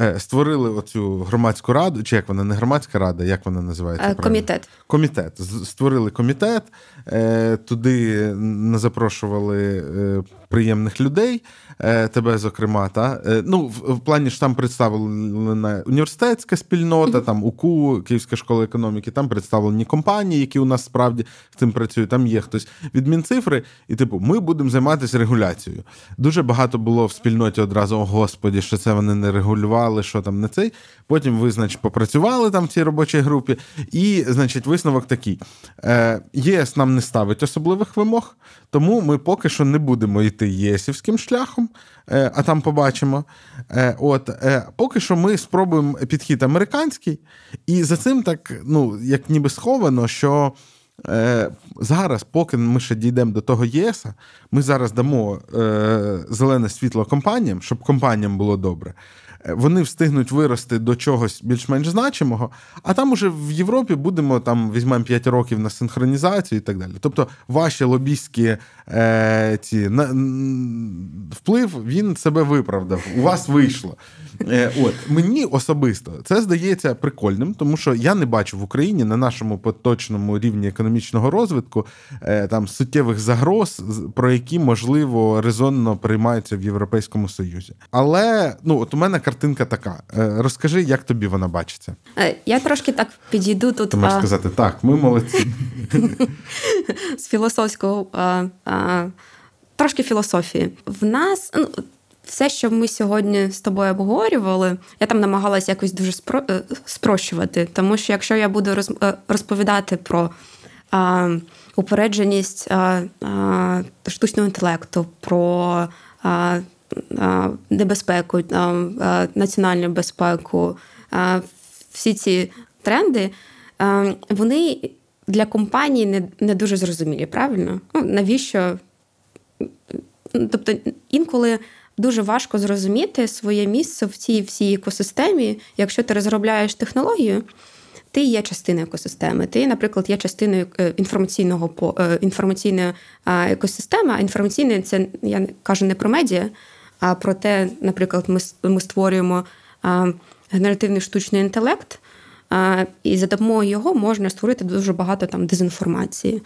Е, створили оцю громадську раду, чи як вона не громадська рада, як вона називається? Е, правильно? Комітет. Комітет. Створили комітет, е, туди запрошували е, приємних людей. Е, тебе, зокрема, та е, ну в плані ж там представлена університетська спільнота, там УКУ, Київська школа економіки, там представлені компанії, які у нас справді з цим працюють. Там є хтось від Мінцифри, і типу, ми будемо займатися регуляцією. Дуже багато було в спільноті одразу, о господі, що це вони не регулювали, що там не цей. Потім ви, значить, попрацювали там в цій робочій групі, і, значить, висновок такий: Е, ЄС нам не ставить особливих вимог. Тому ми поки що не будемо йти єсівським шляхом, е, а там побачимо. Е, от е, поки що ми спробуємо підхід американський, і за цим так, ну як ніби сховано, що. Зараз, поки ми ще дійдемо до того ЄСа, ми зараз дамо е, зелене світло компаніям, щоб компаніям було добре. Е, вони встигнуть вирости до чогось більш-менш значимого, а там уже в Європі будемо там візьмемо 5 років на синхронізацію і так далі. Тобто, ваші лобійські е, ці на, вплив він себе виправдав. У вас вийшло. Е, От мені особисто це здається прикольним, тому що я не бачу в Україні на нашому поточному рівні економічного розвитку е, там суттєвих загроз, про які можливо резонно приймаються в Європейському Союзі. Але ну от у мене картина картинка така. Е, розкажи, як тобі вона бачиться? Е, я трошки так підійду тут. Ти можеш сказати, так, ми молодці. З філософського трошки філософії. В нас ну, все, що ми сьогодні з тобою обговорювали, я там намагалася якось дуже спро... Е, спрощувати, тому що якщо я буду розповідати про. Упередженість а, а, штучного інтелекту, про а, небезпеку, національну безпеку, всі ці тренди, вони для компанії не дуже зрозумілі, правильно? Ну, Навіщо? Тобто інколи дуже важко зрозуміти своє місце в цій всій екосистемі, якщо ти розробляєш технологію. Ти є частиною екосистеми. Ти, наприклад, є частиною е, інформаційного по е, інформаційної екосистеми. А інформаційне це я кажу не про медіа, а проте, наприклад, ми ми створюємо генеративний штучний інтелект, і за допомогою його можна створити дуже багато там дезінформації,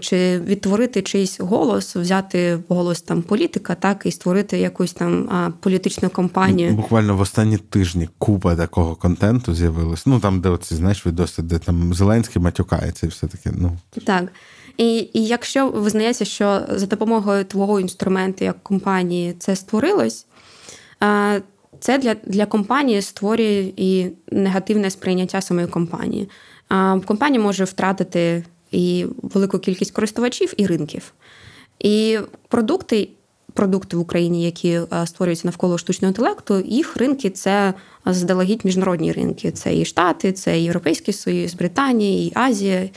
чи відтворити чийсь голос, взяти голос там політика, так і створити якусь там політичну кампанію. Буквально в останні тижні купа такого контенту з'явилось. Ну там, де оці знаєш, відоси, де там Зеленський матюкається, і все таке. Ну так. І і якщо визнається, що за допомогою твого інструменту як компанії це створилось, це для для компанії створює і негативне сприйняття самої компанії. Компанія може втратити і велику кількість користувачів і ринків. І продукти продукти в Україні, які створюються навколо штучного інтелекту, їх ринки це заздалегідь міжнародні ринки. Це і Штати, це і Європейський Союз, Британія, і Азія.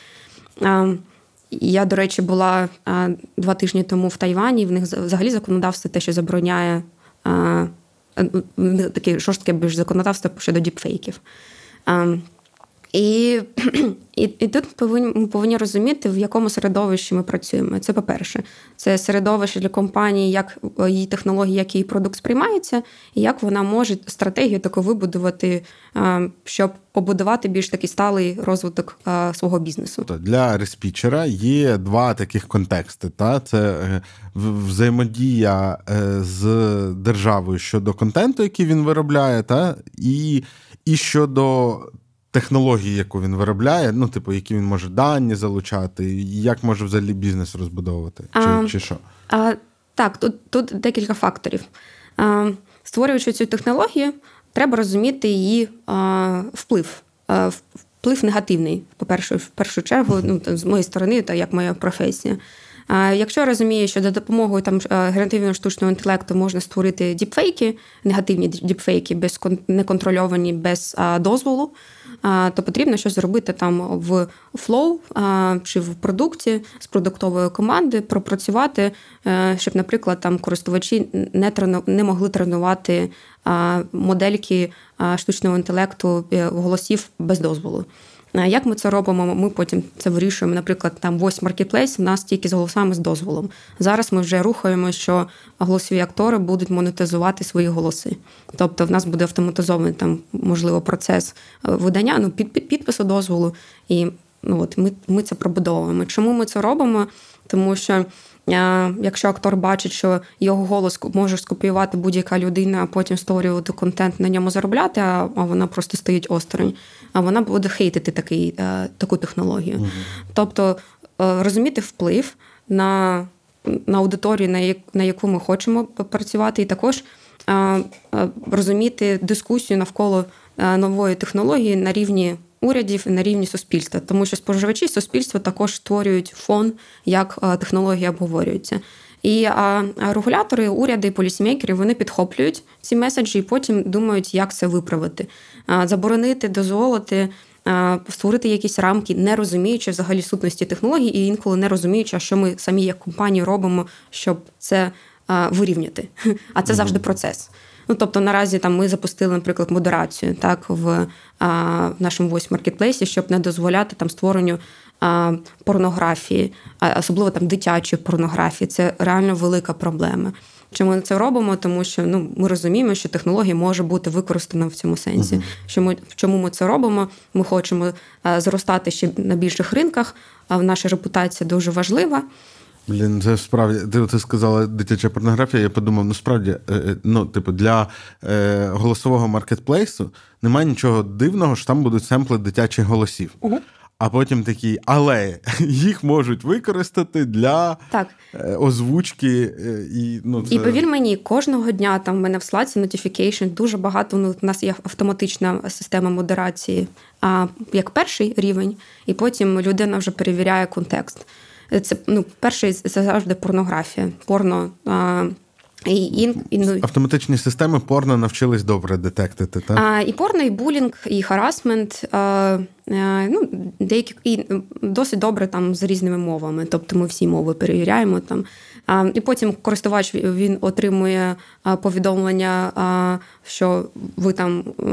Я, до речі, була е, два тижні тому в Тайвані. В них взагалі законодавство те, що забороняє е, е, ну, таке жорстке більш законодавство щодо діпфейків. Ем, і і, і тут ми повинні, ми повинні розуміти, в якому середовищі ми працюємо. Це по-перше, це середовище для компанії, як е, її технології, як її продукт сприймається, і як вона може стратегію таку вибудувати, е, щоб побудувати більш такий сталий розвиток е, свого бізнесу. Для респічера є два таких контексти: та це взаємодія з державою щодо контенту, який він виробляє, та і, і щодо технології, яку він виробляє, ну, типу, які він може дані залучати, як може взагалі бізнес розбудовувати, чи а, чи що? А, Так, тут тут декілька факторів. А, Створюючи цю технологію, треба розуміти її а, вплив. А, Вплив негативний, по перше, в першу чергу, ну з моєї сторони, та як моя професія. Якщо я розумію, що за допомогою там е, генеративного штучного інтелекту можна створити діпфейки, негативні діпфейки, без неконтрольовані, без дозволу, то потрібно щось зробити там в флоу чи в продукті з продуктової команди, пропрацювати, е, щоб, наприклад, там користувачі не трену, не могли тренувати модельки штучного інтелекту е, голосів без дозволу. Е, як ми це робимо? Ми потім це вирішуємо. Наприклад, там ось маркетплейс у нас тільки з голосами з дозволом. Зараз ми вже рухаємо, що голосові актори будуть монетизувати свої голоси. Тобто, в нас буде автоматизований там, можливо, процес е, видання, ну під, під підпису дозволу, і ну от ми, ми це пробудовуємо. Чому ми це робимо? Тому що. Е, якщо актор бачить, що його голос може скопіювати будь-яка людина, а потім створювати контент на ньому заробляти, а вона просто стоїть осторонь, вона буде хейтити такий, е, таку технологію. Угу. Тобто е, розуміти вплив на на аудиторію, на, як, на яку ми хочемо працювати, і також е, розуміти дискусію навколо нової технології на рівні. Урядів і на рівні суспільства, тому що споживачі суспільства також створюють фон, як технології обговорюються. І а, регулятори, уряди, полісімейкери вони підхоплюють ці меседжі і потім думають, як це виправити заборонити, дозволити. Створити якісь рамки, не розуміючи взагалі сутності технологій, і інколи не розуміючи, що ми самі як компанії робимо, щоб це вирівняти. А це завжди процес. Ну тобто, наразі там ми запустили, наприклад, модерацію так в, а, в нашому voice маркетплейсі, щоб не дозволяти там створенню а, порнографії, а, особливо там дитячої порнографії. Це реально велика проблема. Чому ми це робимо, тому що ну ми розуміємо, що технологія може бути використана в цьому сенсі. Uh-huh. Що ми чому ми це робимо? Ми хочемо а, е, зростати ще на більших ринках, а наша репутація дуже важлива. Блін, це справді ти це сказала дитяча порнографія. Я подумав, ну справді, е, е, ну, типу, для е, голосового маркетплейсу немає нічого дивного, що там будуть семпли дитячих голосів. Uh-huh. А потім такий, але їх можуть використати для так. Е, озвучки. Е, і ну, це... і повір мені, кожного дня там в мене в слаці notification дуже багато. Ну, у нас є автоматична система модерації, а як перший рівень, і потім людина вже перевіряє контекст. Це ну перший це завжди порнографія, порно а, і, і, і, Автоматичні системи порно навчились добре детектити, так? А, І порно, і булінг, і харасмент, а, а, е, ну, деякі і досить добре там з різними мовами. Тобто ми всі мови перевіряємо там. А, І потім користувач він отримує повідомлення, що ви там е,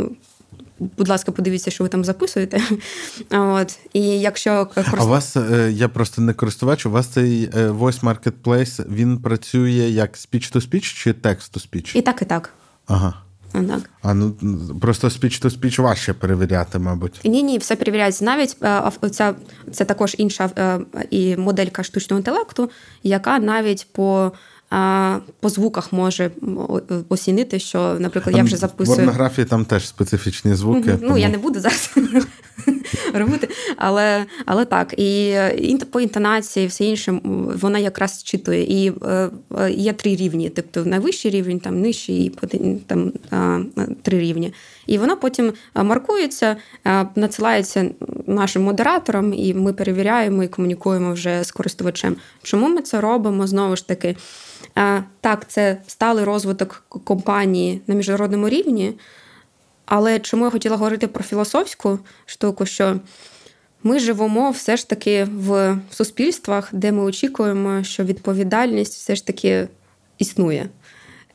будь ласка, подивіться, що ви там записуєте. От і якщо А у вас е, я просто не користувач, у вас цей е, voice marketplace, він працює як speech-to-speech чи text-to-speech? І так, і так. Ага. Так. А ну просто speech-to-speech важче перевіряти, мабуть. Ні, ні, все перевіряється. Навіть е, ця, це також інша і моделька штучного інтелекту, яка навіть по по звуках може оцінити, що, наприклад, я вже записую. В порнографії там теж специфічні звуки. Ну, тому... я не буду зараз. робити. Але але так, і по інтонації, і все інше, вона якраз читує. І е, е, є три рівні, тобто найвищий рівень, там нижчий і там три рівні. І вона потім маркується, надсилається нашим модераторам, і ми перевіряємо і комунікуємо вже з користувачем. Чому ми це робимо знову ж таки? Так, це сталий розвиток компанії на міжнародному рівні. Але чому я хотіла говорити про філософську штуку, що ми живемо все ж таки в суспільствах, де ми очікуємо, що відповідальність все ж таки існує.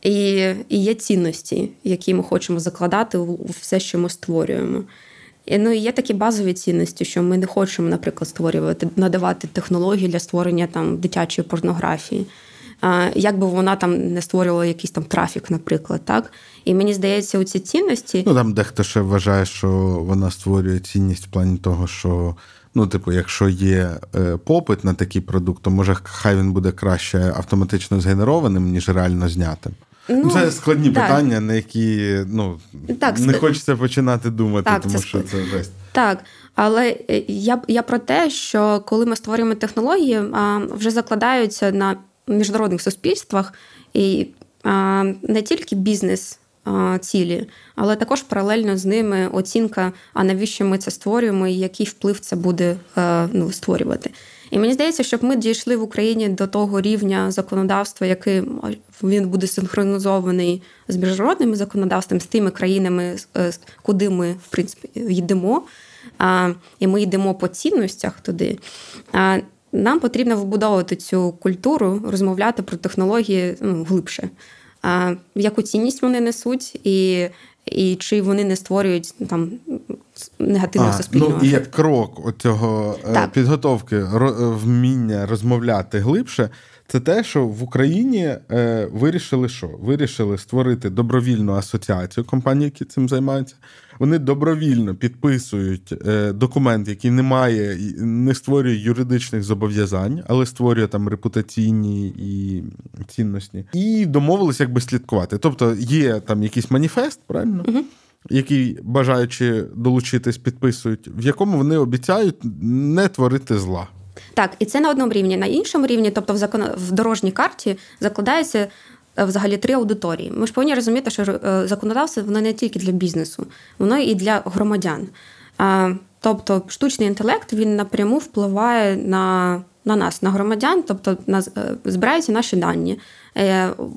І і є цінності, які ми хочемо закладати у все, що ми створюємо. І, Ну і є такі базові цінності, що ми не хочемо, наприклад, створювати, надавати технології для створення там дитячої порнографії як би вона там не створювала якийсь там трафік, наприклад, так. І мені здається, у ці цінності. Ну там дехто ще вважає, що вона створює цінність в плані того, що. Ну, типу, якщо є е, попит на такий продукт, то може хай він буде краще автоматично згенерованим, ніж реально знятим. Ну, ну Це складні так. питання, на які ну так, не ск... хочеться починати думати, так, тому це що ск... це жесть. Так, але е, я я про те, що коли ми створюємо технології, а, вже закладаються на міжнародних суспільствах і не тільки бізнес. Цілі, але також паралельно з ними оцінка, а навіщо ми це створюємо, і який вплив це буде е, ну, створювати. І мені здається, щоб ми дійшли в Україні до того рівня законодавства, який він буде синхронізований з міжнародним законодавством, з тими країнами, е, куди ми в принципі йдемо. І ми йдемо по цінностях туди. Нам потрібно вбудовувати цю культуру, розмовляти про технології ну, глибше. А, Яку цінність вони несуть, і і чи вони не створюють ну, там негативного а, ну, суспільного Ну, і як крок цього е, підготовки е, вміння розмовляти глибше, це те, що в Україні е, вирішили, що вирішили створити добровільну асоціацію компаній, які цим займаються вони добровільно підписують е, документ, який не має, не створює юридичних зобов'язань, але створює там репутаційні і цінності, і домовились якби слідкувати. Тобто є там якийсь маніфест, правильно? Угу. Які бажаючи долучитись, підписують, в якому вони обіцяють не творити зла, так і це на одному рівні, на іншому рівні, тобто в закон в дорожній карті, закладається Е, взагалі три аудиторії. Ми ж повинні розуміти, що е, законодавство воно не тільки для бізнесу, воно і для громадян. Тобто штучний інтелект він напряму впливає на на нас, на громадян, тобто на е, збираються наші дані.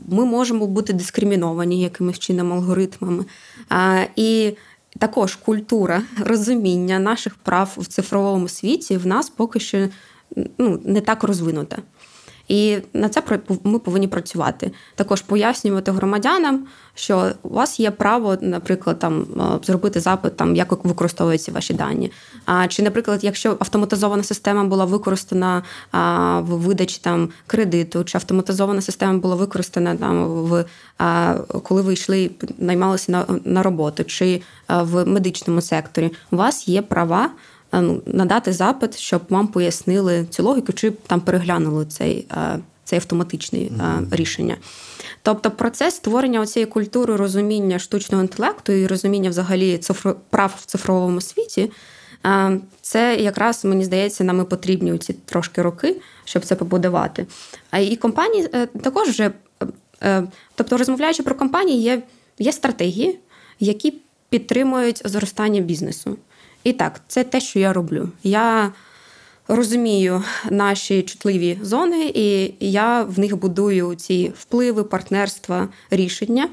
Ми можемо бути дискриміновані якимось чином алгоритмами. І також культура розуміння наших прав в цифровому світі в нас поки що ну, не так розвинута. І на це ми повинні працювати. Також пояснювати громадянам, що у вас є право, наприклад, там е, зробити запит, там як використовуються ваші дані. А чи, наприклад, якщо автоматизована система була використана а, в видачі там кредиту, чи автоматизована система була використана там в а, коли ви йшли, наймалися на, на роботу, чи е, в медичному секторі, у вас є права. Е, ну, надати запит, щоб вам пояснили цю логіку, чи там переглянули цей е, цей автоматичне рішення. Тобто, процес створення цієї культури розуміння штучного інтелекту і розуміння взагалі цифро... прав в цифровому світі. Е, це якраз мені здається, нам і потрібні ці трошки роки, щоб це побудувати. А і компанії також вже, тобто, розмовляючи про компанії, є є стратегії, які підтримують зростання бізнесу. І так, це те, що я роблю. Я розумію наші чутливі зони, і я в них будую ці впливи, партнерства, рішення,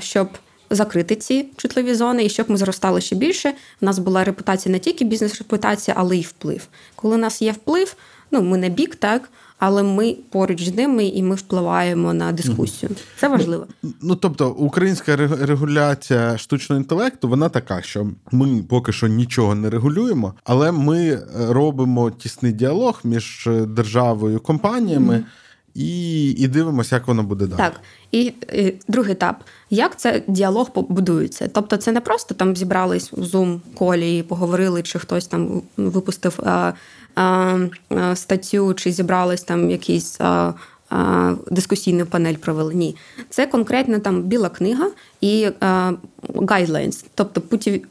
щоб закрити ці чутливі зони, і щоб ми зростали ще більше. У нас була репутація не тільки бізнес-репутація, але й вплив. Коли у нас є вплив, ну ми не бік, так але ми поруч з ними і ми впливаємо на дискусію. Це важливо. Ну, ну тобто, українська регуляція штучного інтелекту, вона така, що ми поки що нічого не регулюємо, але ми е, робимо тісний діалог між е, державою і компаніями. Mm-hmm і і дивимося, як воно буде далі. Так. І, і другий етап, як це діалог побудується. Тобто, це не просто там зібрались в Zoom колі і поговорили, чи хтось там випустив а, е, а, е, е, статтю, чи зібрались там якийсь дискусійний панель провели. Ні, це конкретна там біла книга і гайдлайнс, тобто путі,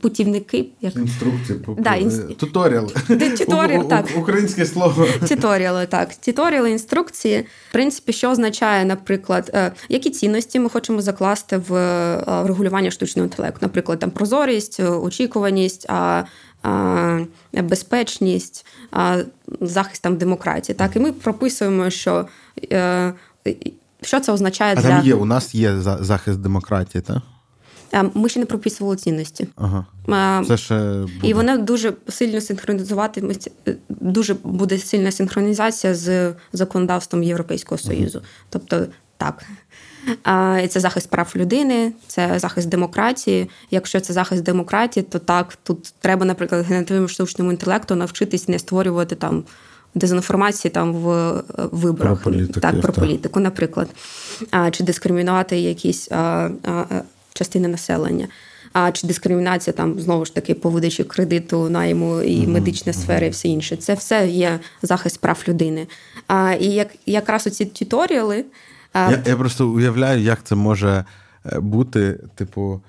путівники. Як... Інструкції, да, е, інс... туторіал. Туторіал, так. Українське слово. Туторіали, так. Туторіали, інструкції. В принципі, що означає, наприклад, е, які цінності ми хочемо закласти е, в регулювання штучного інтелекту. Наприклад, там прозорість, очікуваність, безпечність, захист там демократії. Так, І ми прописуємо, що. Що це означає а для... там є, у нас є захист демократії, так? Е, ми ще не прописували цінності. Ага. Е, це ще буде. І вона дуже сильно синхронізувати е, дуже буде сильна синхронізація з законодавством Європейського Союзу. Ага. Тобто, так. Це захист прав людини, це захист демократії. Якщо це захист демократії, то так тут треба, наприклад, генеративному штучному інтелекту навчитись не створювати там дезінформації там в виборах про політики, так про так. політику, наприклад, чи дискримінувати якісь частини населення. А чи дискримінація там знову ж таки по видачі кредиту, найму і медична сфера, і все інше? Це все є захист прав людини. А, І як якраз оці тюторіали. Я я просто уявляю, як це може е, бути, типу.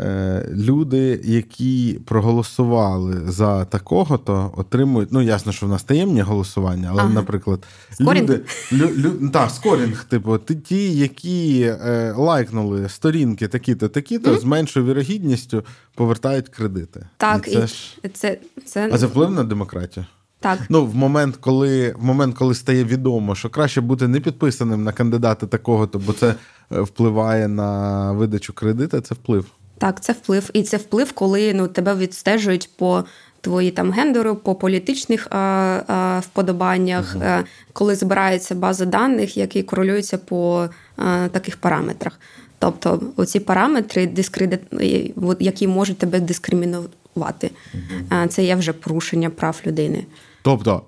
Е, люди, які проголосували за такого, то отримують. Ну, ясно, що в нас таємні голосування, але, ага. наприклад, скорінг. люди. Лю, лю, так, скорінг, типу, ті, які е, лайкнули сторінки такі-то, такі-то, mm-hmm. з меншою вірогідністю повертають кредити. Так, і це, і ж... це, це... А це вплив на демократію. Так, ну в момент, коли в момент, коли стає відомо, що краще бути не підписаним на кандидата такого, то бо це е, впливає на видачу кредита. Це вплив. Так, це вплив. І це вплив, коли ну, тебе відстежують по твої там гендеру, по політичних а, а, вподобаннях, угу. коли збирається база даних, які корелюються по а, е, таких параметрах. Тобто оці параметри, дискреди... які можуть тебе дискримінувати, угу. це є вже порушення прав людини. Тобто,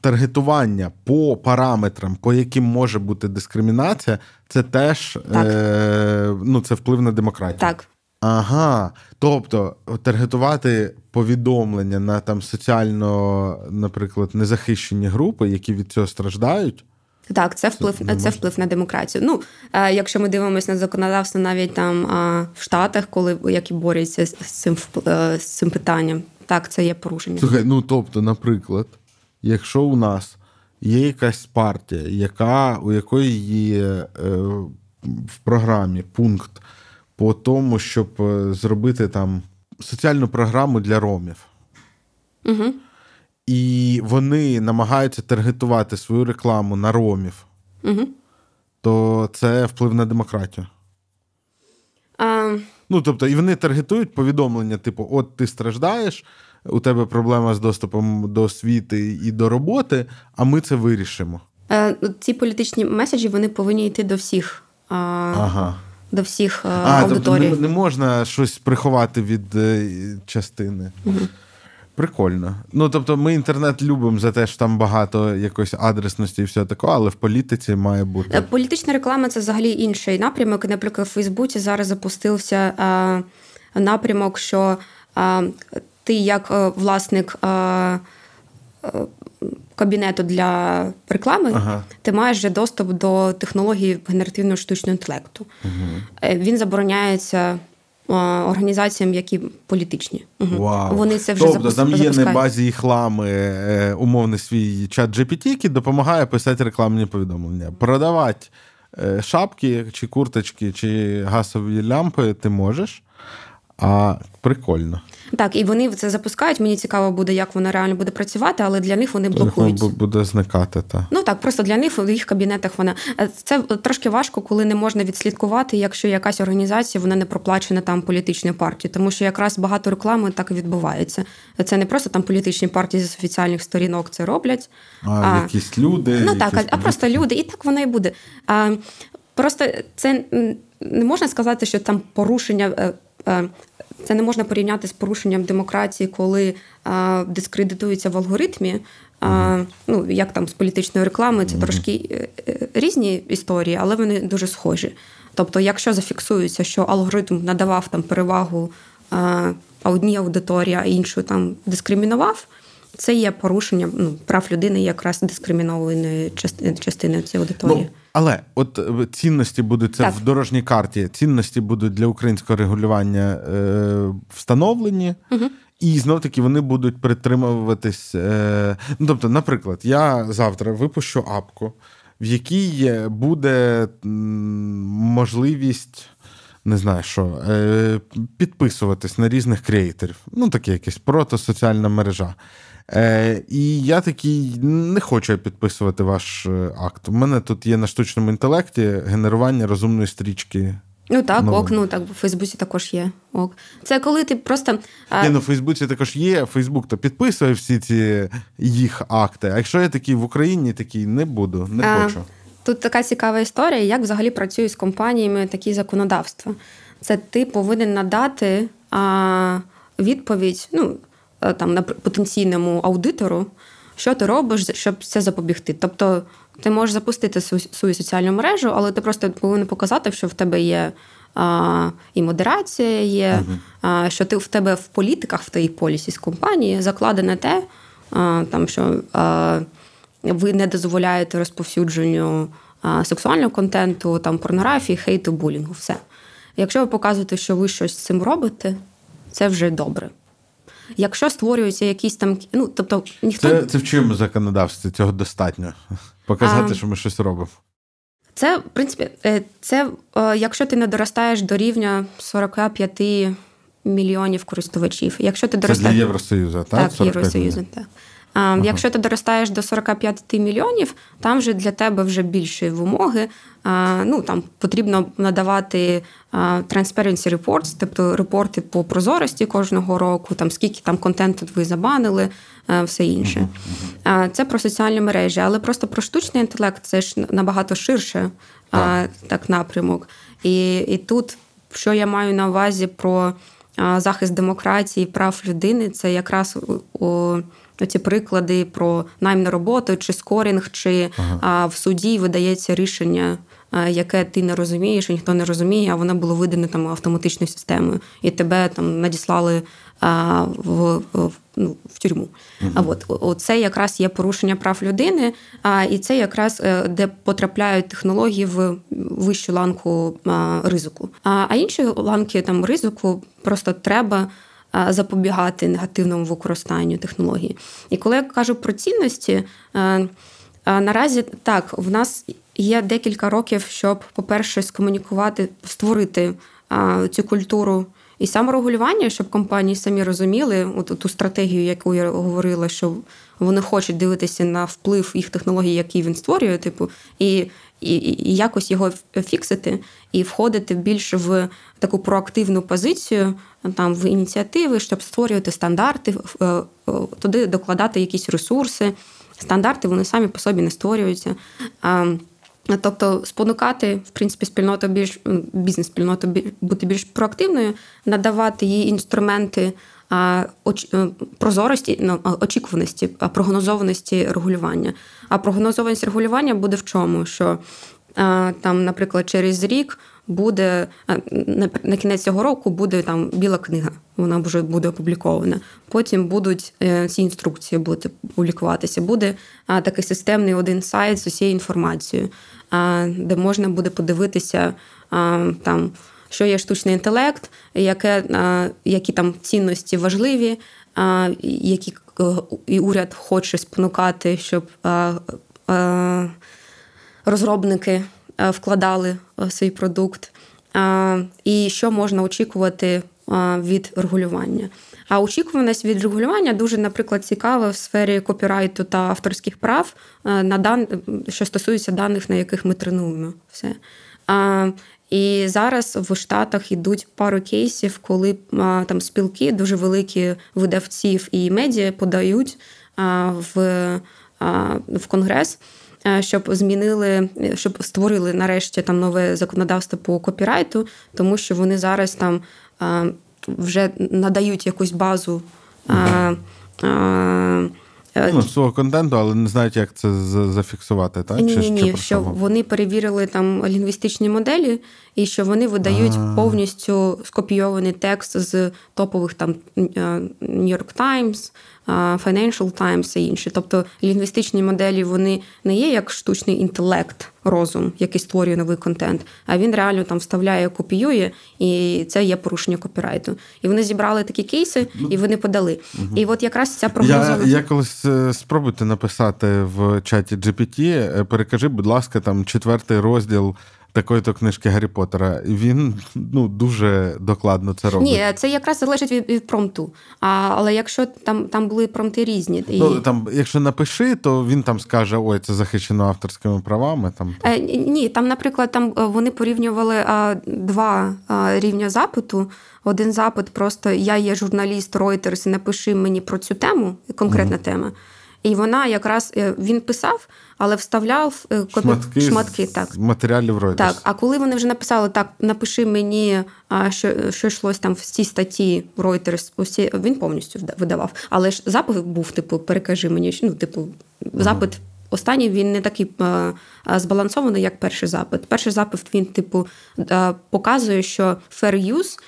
таргетування по параметрам, по яким може бути дискримінація, це теж Е, ну, це вплив на демократію. Так. Ага, тобто таргетувати повідомлення на там соціально, наприклад, незахищені групи, які від цього страждають. Так, це вплив це, це вплив на демократію. Ну, е, якщо ми дивимося на законодавство, навіть там е, в Штатах, коли які борються з, з цим е, з цим питанням, так це є порушення. Слухай, ну тобто, наприклад, якщо у нас є якась партія, яка, у якої є е, в програмі пункт по тому, щоб е, зробити там соціальну програму для ромів. Угу. І вони намагаються таргетувати свою рекламу на ромів, угу. то це вплив на демократію. А... Ну, тобто, і вони таргетують повідомлення: типу, от ти страждаєш, у тебе проблема з доступом до освіти і до роботи, а ми це вирішимо. Е, ну, ці політичні меседжі вони повинні йти до всіх. Ага. До всіх е, а, аудиторій. Тобто не, не можна щось приховати від е, частини. Угу. Прикольно. Ну тобто, ми інтернет любимо за те, що там багато якоїсь адресності і все таке, але в політиці має бути політична реклама це взагалі інший напрямок. Наприклад, в Фейсбуці зараз запустився а, напрямок, що а, ти як е, власник е, е, кабінету для реклами, ага. ти маєш вже доступ до технології генеративного штучного інтелекту. Угу. Він забороняється. Організаціям, які політичні, угу. Вау. вони це вже тобто, запуск... там є на базі хлами умовний свій чат GPT, який допомагає писати рекламні повідомлення. Продавати шапки чи курточки, чи газові лямпи ти можеш. А прикольно. Так, і вони це запускають. Мені цікаво буде, як воно реально буде працювати, але для них вони блокують. Воно буде зникати та ну так, просто для них в їх кабінетах вона е, це трошки важко, коли не можна відслідкувати, якщо якась організація вона не проплачена там політичною партією, тому що якраз багато реклами так і відбувається. Це не просто там політичні партії з офіціальних сторінок це роблять, а, а якісь люди, ну так, якісь... а просто люди, і так воно і буде. А, Просто це не можна сказати, що там порушення. Е, е, це не можна порівняти з порушенням демократії, коли а, дискредитується в алгоритмі. А, ну як там з політичною рекламою, це трошки е, е, різні історії, але вони дуже схожі. Тобто, якщо зафіксується, що алгоритм надавав там перевагу а одній аудиторії, а іншу там дискримінував. Це є порушення ну, прав людини, якраз дискримінованої частиною цієї аудиторії. Ну, але от е, цінності будуть це так. в дорожній карті. Цінності будуть для українського регулювання е, встановлені. Угу. І знов таки вони будуть притримуватись. Е, ну, Тобто, наприклад, я завтра випущу апку, в якій буде можливість. Не знаю, що е, підписуватись на різних креаторів. Ну, таке якесь протосоціальна мережа. Е, І я такий не хочу підписувати ваш е, акт. У мене тут є на штучному інтелекті генерування розумної стрічки. Ну так, ну, ок, ну так в Фейсбуці також є. Ок. Це коли ти просто. А... Ні, ну в Фейсбуці також є, Фейсбук то підписує всі ці їх акти. А якщо я такий в Україні, такий не буду, не а, хочу. Тут така цікава історія, як взагалі працюють з компаніями такі законодавства. Це ти повинен надати а, відповідь. ну, Е, там на потенційному аудитору, що ти робиш, щоб це запобігти. Тобто ти можеш запустити свою соціальну мережу, але ти просто повинен показати, що в тебе є а, і модерація, є, а, що ти в тебе в політиках, в твоїй полісі з компанії закладене те, а, там, що а, ви не дозволяєте розповсюдженню а, сексуального контенту, там порнографії, хейту, булінгу. Все. Якщо ви показуєте, що ви щось з цим робите, це вже добре якщо створюються якісь там ну тобто ніхто це, це в чому законодавстві цього достатньо показати, а... що ми щось робимо. Це, в принципі, е, це е, якщо ти не доростаєш до рівня 45 мільйонів користувачів. Якщо ти доростаєш... Це для Євросоюзу, так? Так, Євросоюзу, так. Ем, ага. Якщо ти доростаєш до 45 мільйонів, там вже для тебе вже більші вимоги. Е, ну там потрібно надавати е, transparency reports, тобто репорти по прозорості кожного року, там скільки там контенту ви забанили, е, все інше. Ага. Це про соціальні мережі, але просто про штучний інтелект це ж набагато ширше ага. так напрямок. І, І тут що я маю на увазі про захист демократії, прав людини, це якраз у. Оці тобто приклади про найм на роботу, чи скорінг, чи ага. в суді видається рішення, яке ти не розумієш, і ніхто не розуміє, а воно було видане там автоматичною системою, і тебе там надіслали а, в, в ну, в тюрму. Ага. А от це якраз є порушення прав людини, а і це якраз е, де потрапляють технології в вищу ланку а, ризику. А, а інші ланки там ризику просто треба запобігати негативному використанню технології. І коли я кажу про цінності, е, е, наразі так, в нас є декілька років, щоб, по-перше, скомунікувати, створити цю культуру. І саморегулювання, щоб компанії самі розуміли от ту стратегію, яку я говорила, що вони хочуть дивитися на вплив їх технологій, які він створює, типу, і і, і якось його фіксити, і входити більше в таку проактивну позицію там в ініціативи, щоб створювати стандарти, е, е, туди докладати якісь ресурси. Стандарти вони самі по собі не створюються. Тобто спонукати в принципі спільноту більш бізнес-спільноту бути більш проактивною, надавати їй інструменти е, прозорості, ну, очікуваності, прогнозованості регулювання. А прогнозованість регулювання буде в чому? Що там, наприклад, через рік буде на кінець цього року буде там біла книга. Вона вже буде опублікована. Потім будуть ці е, інструкції будуть публікуватися. Буде такий системний один сайт з усією інформацією, де можна буде подивитися там, що є штучний інтелект, яке, які там цінності важливі, які е, і уряд хоче спонукати, щоб розробники Е, вкладали в е, свій продукт, і що можна очікувати е, від регулювання. А очікуваність від регулювання дуже, наприклад, цікава в сфері копірайту та авторських прав, на дан... що стосується даних, на яких ми тренуємо все. І зараз в Штатах йдуть пару кейсів, коли там спілки дуже великі видавців і медіа подають в в Конгрес. Е, щоб змінили, е, щоб створили нарешті там нове законодавство по копірайту, тому що вони зараз там е, вже надають якусь базу. Е, ну, свого контенту, але не знають, як це зафіксувати, так? Ні, чи, ні, що вони перевірили там лінгвістичні моделі, і що вони видають А-а-а. повністю скопійований текст з топових там е, New York Times, е, Financial Times і інші. Тобто лінгвістичні моделі вони не є як штучний інтелект розум, який створює новий контент, а він реально там вставляє, копіює, і це є порушення копірайту. І вони зібрали такі кейси, ну. і вони подали. Угу. І от якраз ця прогноза я, я колись е, спробуйте написати в чаті GPT, е, Перекажи, будь ласка, там четвертий розділ такої-то книжки Гаррі Поттера. Він ну дуже докладно це робить. Ні, це якраз залежить від, від промту. А, Але якщо там там були промти різні, і... ну там, якщо напиши, то він там скаже: ой, це захищено авторськими правами. Там, там. Е, ні, там, наприклад, там е, вони порівнювали а, два а, рівня запиту. Один запит просто я є журналіст Reuters, напиши мені про цю тему, конкретна mm-hmm. тема. І вона якраз е, він писав, але вставляв е, копі... шматки, шматки так. матеріалів Reuters. Так, А коли вони вже написали так, напиши мені, що що йшлось там в цій статті Reuters, усі він повністю видавав. Але ж запит був, типу, перекажи мені, ну, типу, запит. uh Останній він не такий збалансований, як перший запит. Перший запит він, типу, показує, що fair use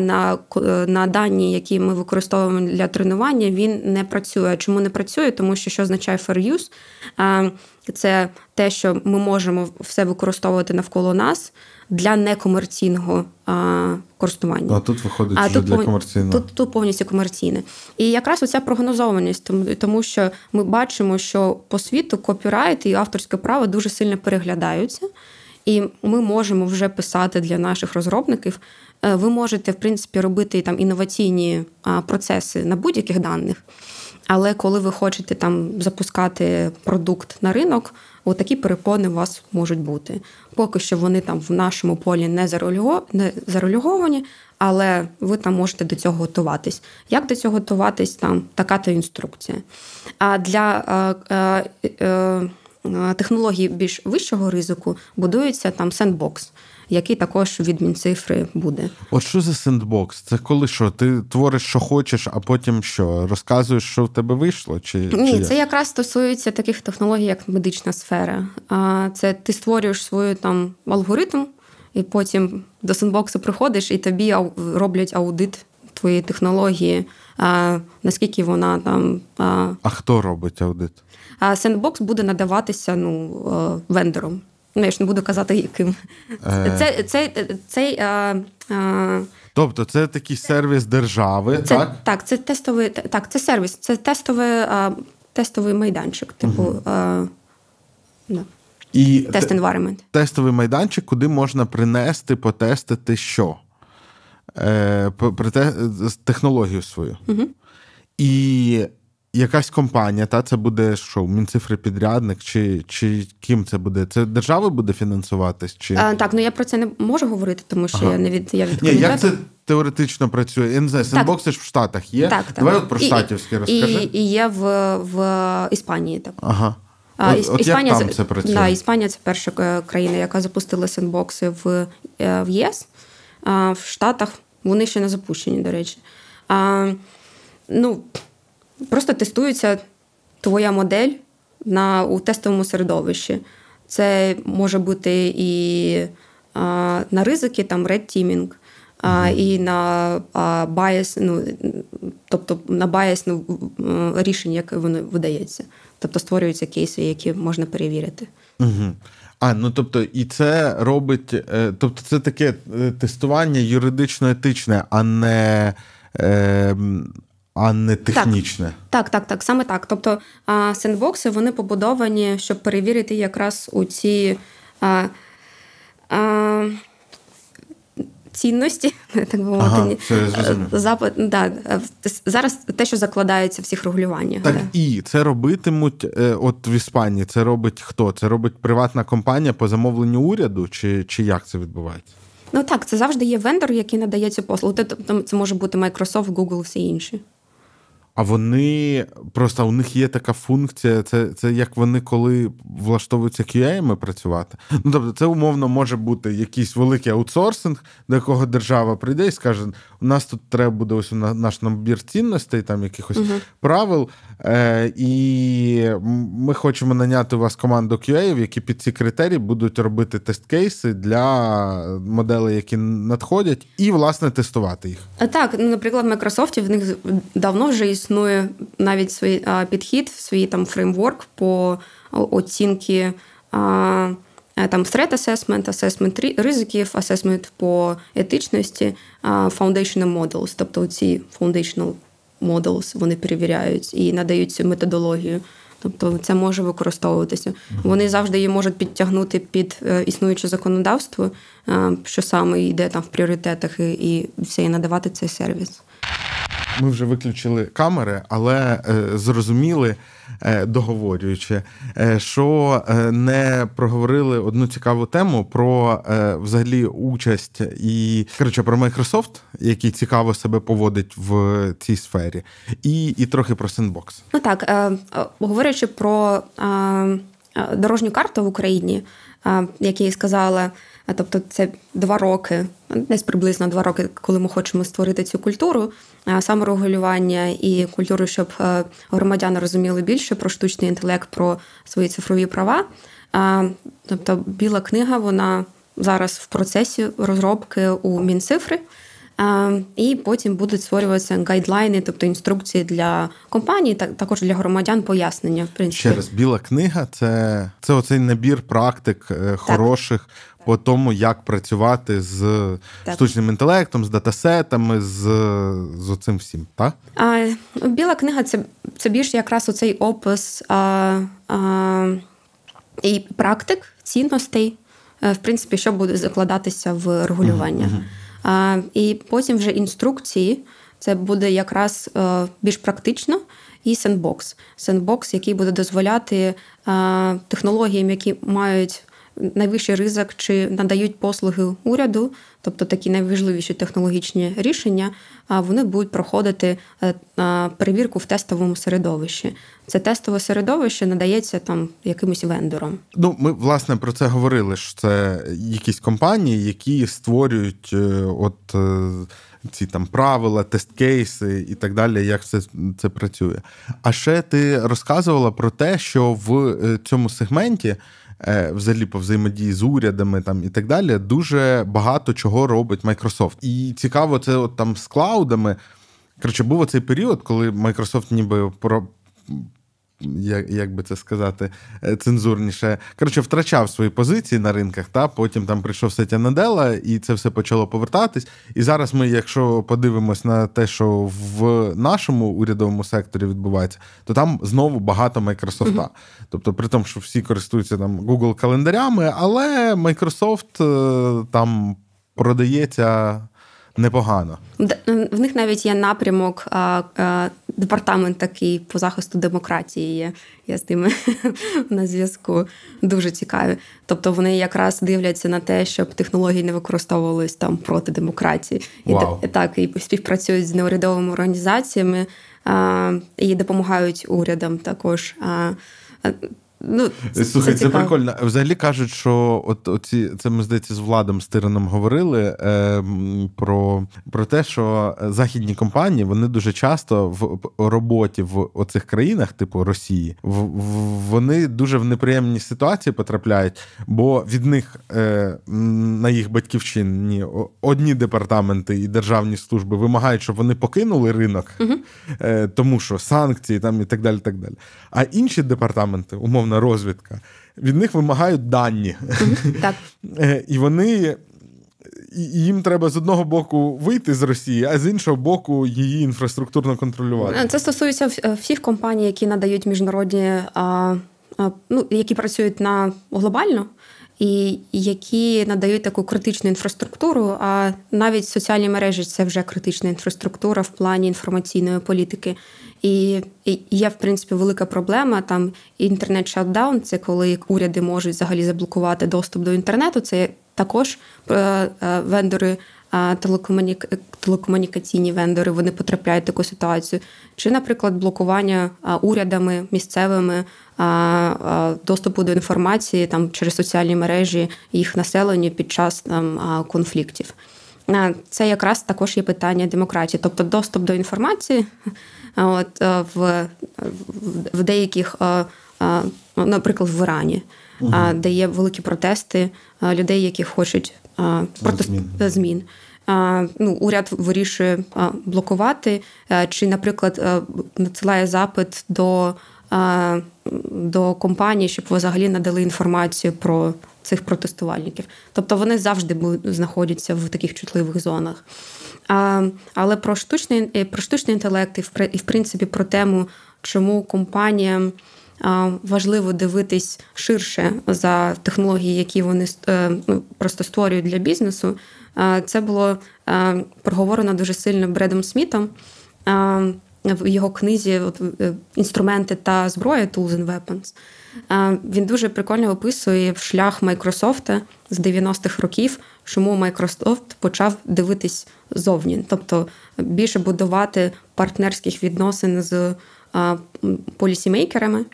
на е, на дані, які ми використовуємо для тренування, він не працює. Чому не працює? Тому що що означає fair use? це те, що ми можемо все використовувати навколо нас для некомерційного а, користування. А тут виходить а вже тут, для комерційного. Тут, тут повністю комерційне. І якраз оця прогнозованість, тому, тому що ми бачимо, що по світу копірайт і авторське право дуже сильно переглядаються. І ми можемо вже писати для наших розробників. Е, ви можете в принципі робити там інноваційні процеси на будь-яких даних, але коли ви хочете там запускати продукт на ринок, отакі перепони у вас можуть бути. Поки що вони там в нашому полі не зарульговані, але ви там можете до цього готуватись. Як до цього готуватись, там така то інструкція. А для е, е, е, технологій більш вищого ризику будується там сендбокс який також відмінцифри буде. От що за сендбокс? Це коли що? Ти твориш, що хочеш, а потім що? Розказуєш, що в тебе вийшло? Чи ні, чи це якраз стосується таких технологій, як медична сфера. Це ти створюєш свою там алгоритм, і потім до сендбоксу приходиш, і тобі роблять аудит твоєї технології. А, наскільки вона там. А... а хто робить аудит? Сендбокс буде надаватися ну, е, вендором. Ну, я ж не буду казати, яким. Е... Це, це, Цей. А, е, а... Е, тобто це такий сервіс держави, це, так? Так, це тестовий так, це сервіс, це тестовий а, е, тестовий майданчик, типу. Угу. А, да. Тест environment. Тестовий майданчик, куди можна принести, потестити що? Е, Технологію свою. Угу. І якась компанія, та це буде що, мінцифри підрядник, чи чи ким це буде? Це держава буде фінансуватись? Чи а, так, ну я про це не можу говорити, тому що ага. я не від я від Ні, як це теоретично працює? Я не знаю, сенбокси ж в Штатах є. Так, Давай так. от про штатівські і, розкажи. І, і є в, в Іспанії так. Ага. А, от, Іспанія, от як там це працює? Да, Іспанія це перша е, країна, яка запустила сендбокси в е, в ЄС. А, В Штатах вони ще не запущені, до речі. А, ну, Просто тестується твоя модель на, у тестовому середовищі. Це може бути і а, на ризики, там red teaming, а, і на а, bias, ну, тобто на bias, ну, рішень, яке воно видається. Тобто створюються кейси, які можна перевірити. Угу. А, ну тобто, і це робить, е, тобто це таке е, тестування юридично-етичне, а не. Е, а не технічне. Так, так, так, саме так. Тобто сендбокси вони побудовані, щоб перевірити якраз у ці а, а, цінності, так би мовити, ага, е, запит. Да. Е, зараз те, що закладається в всіх регулюваннях. Так, да. і це робитимуть е, от в Іспанії, це робить хто? Це робить приватна компанія по замовленню уряду, чи, чи як це відбувається? Ну так, це завжди є вендор, який надає цю послугу. Тобто це може бути Microsoft, Google, всі інші. А вони просто у них є така функція, це це як вони коли влаштовуються QA-ми працювати. Ну тобто, це умовно може бути якийсь великий аутсорсинг, до якого держава прийде і скаже: у нас тут треба буде ось наш набір цінностей, там якихось uh-huh. правил. Е, і ми хочемо наняти у вас команду QA, які під ці критерії будуть робити тест-кейси для моделей, які надходять, і власне тестувати їх. Так, наприклад, в Microsoft в них давно вже існує навіть свій підхід, свій там фреймворк по оцінки. Е, там threat assessment, assessment ризиків, assessment по етичності, foundational models, тобто ці foundational models вони перевіряють і надають цю методологію. Тобто це може використовуватися. Вони завжди її можуть підтягнути під е, існуюче законодавство, е, що саме йде там в пріоритетах, і все, і надавати цей сервіс. Ми вже виключили камери, але е, зрозуміли, е, договорюючи, е, що е, не проговорили одну цікаву тему про е, взагалі участь і коротше, про Microsoft, який цікаво себе поводить в цій сфері, і і трохи про синбокс. Ну так е, говорячи про дорожню карту в Україні, як я і сказала. Тобто, це два роки, десь приблизно два роки, коли ми хочемо створити цю культуру саморегулювання і культуру, щоб е, громадяни розуміли більше про штучний інтелект, про свої цифрові права. Тобто, біла книга, вона зараз в процесі розробки у мінцифри. І потім будуть створюватися гайдлайни, тобто інструкції для компаній, та також для громадян пояснення. В принципі. Ще раз, біла книга це це оцей набір практик, е, так. хороших, по тому, як працювати з так. штучним інтелектом, з датасетами, з з цим всім. так? А, Біла книга це це більш якраз оцей опис а, а, і практик цінностей, е, в принципі, що буде закладатися в регулювання. Угу. А, І потім вже інструкції, це буде якраз а, е, більш практично. І сендбокс. Сендбокс, який буде дозволяти а, е, технологіям, які мають найвищий ризик чи надають послуги уряду, тобто такі найважливіші технологічні рішення, вони будуть проходити е, перевірку в тестовому середовищі. Це тестове середовище надається там якимось вендором. Ну, ми власне про це говорили. що Це якісь компанії, які створюють е, от е, ці там правила, тест-кейси і так далі, як це, це працює. А ще ти розказувала про те, що в цьому сегменті. Е, взагалі по взаємодії з урядами там і так далі, дуже багато чого робить Microsoft. І цікаво, це от там з клаудами. Коротше, був оцей період, коли Microsoft ніби про як як би це сказати, е, цензурніше. Коротше, втрачав свої позиції на ринках, та потім там прийшов Сетя Надела, і це все почало повертатись. І зараз ми, якщо подивимось на те, що в нашому урядовому секторі відбувається, то там знову багато Майкрософта. Тобто, при тому, що всі користуються там Google календарями, але Microsoft е, там продається непогано. В них навіть є напрямок департамент такий по захисту демократії є. Я з ними на зв'язку дуже цікаві. Тобто вони якраз дивляться на те, щоб технології не використовувались там проти демократії, wow. і так і співпрацюють з неурядовими організаціями а, і допомагають урядам також. А, Ну, е, Слухай, це, це прикольно. Взагалі кажуть, що от оці це ми здається з Владом Стираном говорили е, про про те, що західні компанії вони дуже часто в роботі в оцих країнах, типу Росії, в, в вони дуже в неприємні ситуації потрапляють, бо від них е, на їх батьківщині одні департаменти і державні служби вимагають, щоб вони покинули ринок, е, тому що санкції там і так далі. так далі. А інші департаменти умовно умовна розвідка, від них вимагають дані. Так. Е, і вони. І їм треба з одного боку вийти з Росії, а з іншого боку, її інфраструктурно контролювати. Е, це стосується всіх компаній, які надають міжнародні, ну які працюють на глобально і які надають таку критичну інфраструктуру. А навіть соціальні мережі це вже критична інфраструктура в плані інформаційної політики. І є, в принципі, велика проблема там інтернет-шатдаун це коли уряди можуть взагалі заблокувати доступ до інтернету. Це також е, е, вендори. Телекомуніка... телекомунікаційні вендори вони потрапляють в таку ситуацію, чи, наприклад, блокування урядами місцевими доступу до інформації там через соціальні мережі їх населення під час там конфліктів це якраз також є питання демократії, тобто доступ до інформації от, е, в в деяких, е, е, ну, наприклад, в Ірані, угу. де є великі протести людей, які хочуть протест... змін. змін. Ну, уряд вирішує блокувати, чи, наприклад, надсилає запит до до компанії, щоб взагалі надали інформацію про цих протестувальників. Тобто вони завжди знаходяться в таких чутливих зонах. Але про штучний е, про штучний інтелект і в принципі про тему, чому компаніям важливо дивитись ширше за технології, які вони е, ну, просто створюють для бізнесу. Це було е, проговорено дуже сильно Бредом Смітом. В його книзі от, інструменти та зброя Tools and Weapons. Е, він дуже прикольно описує шлях Майкрософта з 90-х років, чому Майкрософт почав дивитись зовні, тобто більше будувати партнерських відносин з е, полісімейкерами.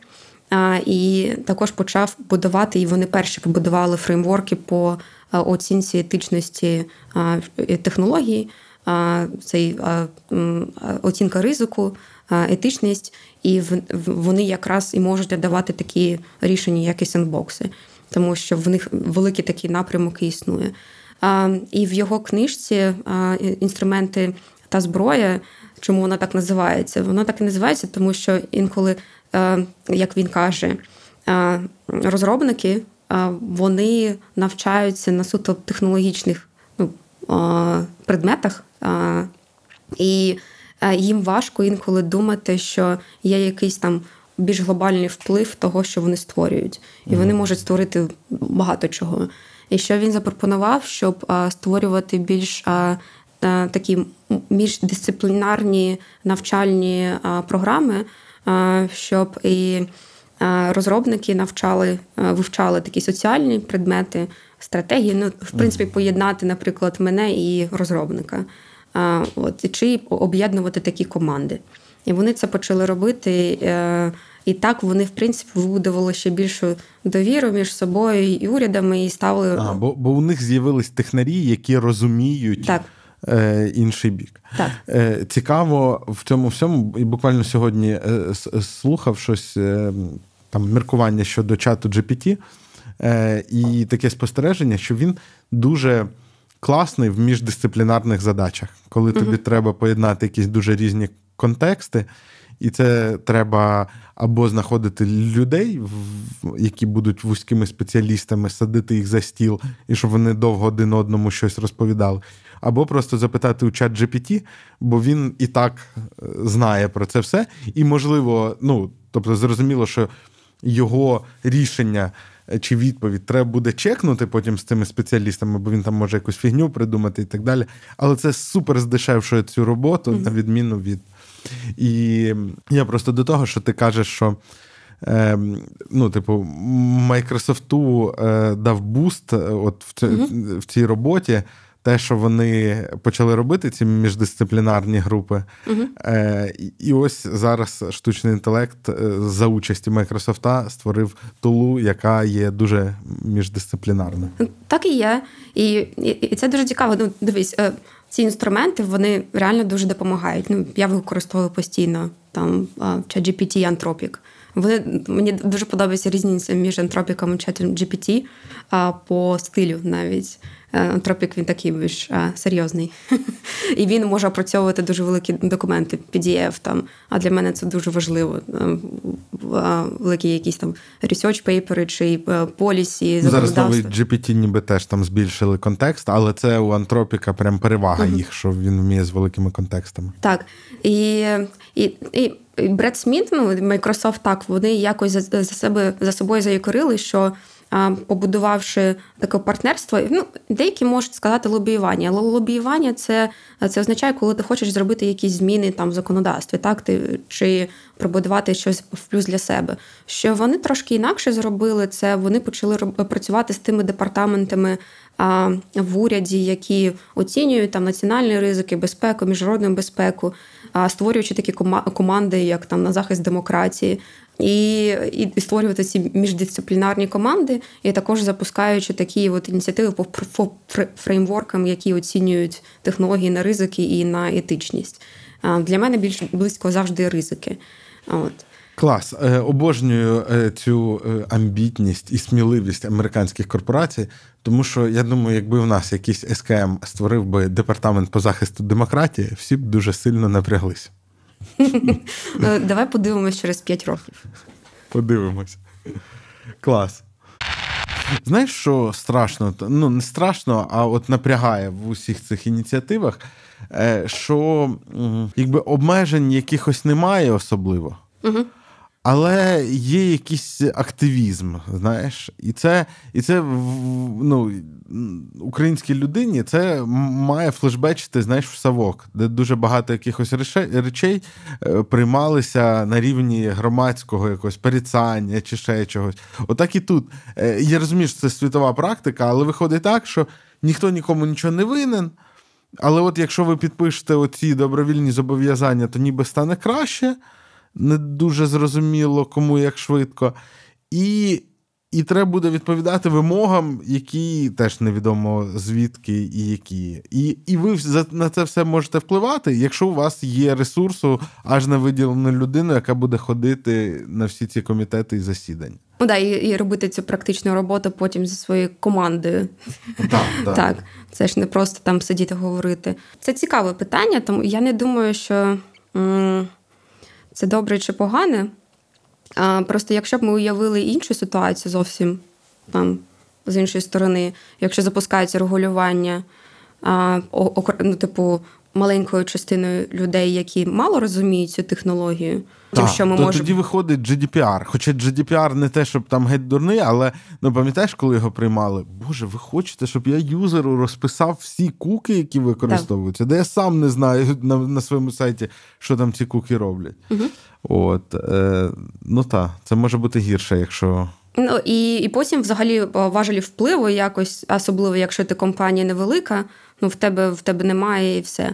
Е, і також почав будувати, і вони перші побудували фреймворки по оцінці етичності технології, цей оцінка ризику, етичність і вони якраз і можуть давати такі рішення, як і сендбокси, тому що в них великий такий напрямок існує. А, І в його книжці а, інструменти та зброя, чому вона так називається? Вона так і називається, тому що інколи, а, е, як він каже, а, е, розробники е, вони навчаються на суто технологічних ну, предметах. І Е, їм важко інколи думати, що є якийсь там більш глобальний вплив того, що вони створюють, і вони можуть створити багато чого. І що він запропонував, щоб е, створювати більш е, такі більш дисциплінарні навчальні програми, щоб і розробники навчали вивчали такі соціальні предмети, стратегії. Ну, в принципі, поєднати, наприклад, мене і розробника от, чи об'єднувати такі команди. І вони це почали робити. Е, і так вони, в принципі, вибудували ще більшу довіру між собою і урядами і ставили. А, Бо бо у них з'явились технарі, які розуміють. Так. Е, інший бік Так. Е, цікаво в цьому всьому, і буквально сьогодні слухав щось там міркування щодо чату GPT, і таке спостереження, що він дуже класний в міждисциплінарних задачах, коли тобі mm-hmm. треба поєднати якісь дуже різні контексти, і це треба або знаходити людей, які будуть вузькими спеціалістами, садити їх за стіл, і щоб вони довго один одному щось розповідали. Або просто запитати у чат GPT, бо він і так е, знає про це все. І, можливо, ну тобто, зрозуміло, що його рішення чи відповідь треба буде чекнути потім з тими спеціалістами, бо він там може якусь фігню придумати і так далі. Але це супер здешевшує цю роботу, mm-hmm. на відміну від. І я просто до того, що ти кажеш, що. Е, ну, типу, Майкрософту е, дав буст е, от в, ць, mm-hmm. в цій роботі те, що вони почали робити, ці міждисциплінарні групи. Е, І ось зараз штучний інтелект е, за участі Майкрософта створив тулу, яка є дуже міждисциплінарна. Так і є. І, і, і це дуже цікаво. Ну, дивись. Е, ці інструменти вони реально дуже допомагають. Ну я використовую постійно там е, ChatGPT і Anthropic. Вони мені дуже подобаються різниця між Anthropic і ChatGPT, а по стилю навіть антропік е, він такий більш е, серйозний. І він може опрацьовувати дуже великі документи, PDF там. А для мене це дуже важливо. Е, великі якісь там research paper чи полісі. Ну, зараз новий GPT ніби теж там збільшили контекст, але це у антропіка прям перевага uh-huh. їх, що він вміє з великими контекстами. Так. І, і, і Бред Сміт, ну Microsoft так, вони якось за, за себе за собою заікорили, що побудувавши таке партнерство, ну деякі можуть сказати лобіювання. Але лобіювання це це означає, коли ти хочеш зробити якісь зміни там в законодавстві, так ти чи пробудувати щось в плюс для себе. Що вони трошки інакше зробили це? Вони почали працювати з тими департаментами. В уряді, які оцінюють там національні ризики, безпеку, міжнародну безпеку, створюючи такі команди, як там на захист демократії, і і, створювати ці міждисциплінарні команди, і також запускаючи такі от ініціативи по фреймворкам, які оцінюють технології на ризики і на етичність. Для мене більш близько завжди ризики. От. Клас, е, обожнюю е, цю е, амбітність і сміливість американських корпорацій, тому що я думаю, якби в нас якийсь СКМ ем створив би департамент по захисту демократії, всі б дуже сильно напряглись. Е, давай подивимось через 5 років. Подивимось. Клас. Знаєш, що страшно? Ну, не страшно, а от напрягає в усіх цих ініціативах, е, що якби обмежень якихось немає особливо. Угу. Але є якийсь активізм, знаєш, і це і це ну, українській людині це має флешбечити знаєш, в савок, де дуже багато якихось речей е, приймалися на рівні громадського якогось поріцання чи ще чогось. Отак і тут. Е, я розумію, що це світова практика, але виходить так, що ніхто нікому нічого не винен. Але от якщо ви підпишете оці добровільні зобов'язання, то ніби стане краще не дуже зрозуміло, кому як швидко. І і треба буде відповідати вимогам, які теж невідомо звідки і які. І і ви на це все можете впливати, якщо у вас є ресурсу, аж на виділену людину, яка буде ходити на всі ці комітети і засідання. Ну да, і, і робити цю практичну роботу потім зі своєю командою. Ну, так, Це ж не просто там сидіти говорити. Це цікаве питання, тому я не думаю, що це добре чи погане. А, Просто якщо б ми уявили іншу ситуацію зовсім там з іншої сторони, якщо запускається регулювання, а, о, о, ну, типу, маленькою частиною людей, які мало розуміють цю технологію. Тим, що ми то можем... Тоді виходить GDPR. Хоча GDPR не те, щоб там геть дурний, але ну пам'ятаєш, коли його приймали? Боже, ви хочете, щоб я юзеру розписав всі куки, які використовуються? Так. Де я сам не знаю на на своєму сайті, що там ці куки роблять. Угу. От е, ну так, це може бути гірше, якщо. Ну і і потім, взагалі, е, важелі впливу якось, особливо якщо ти компанія невелика ну в тебе в тебе немає і все.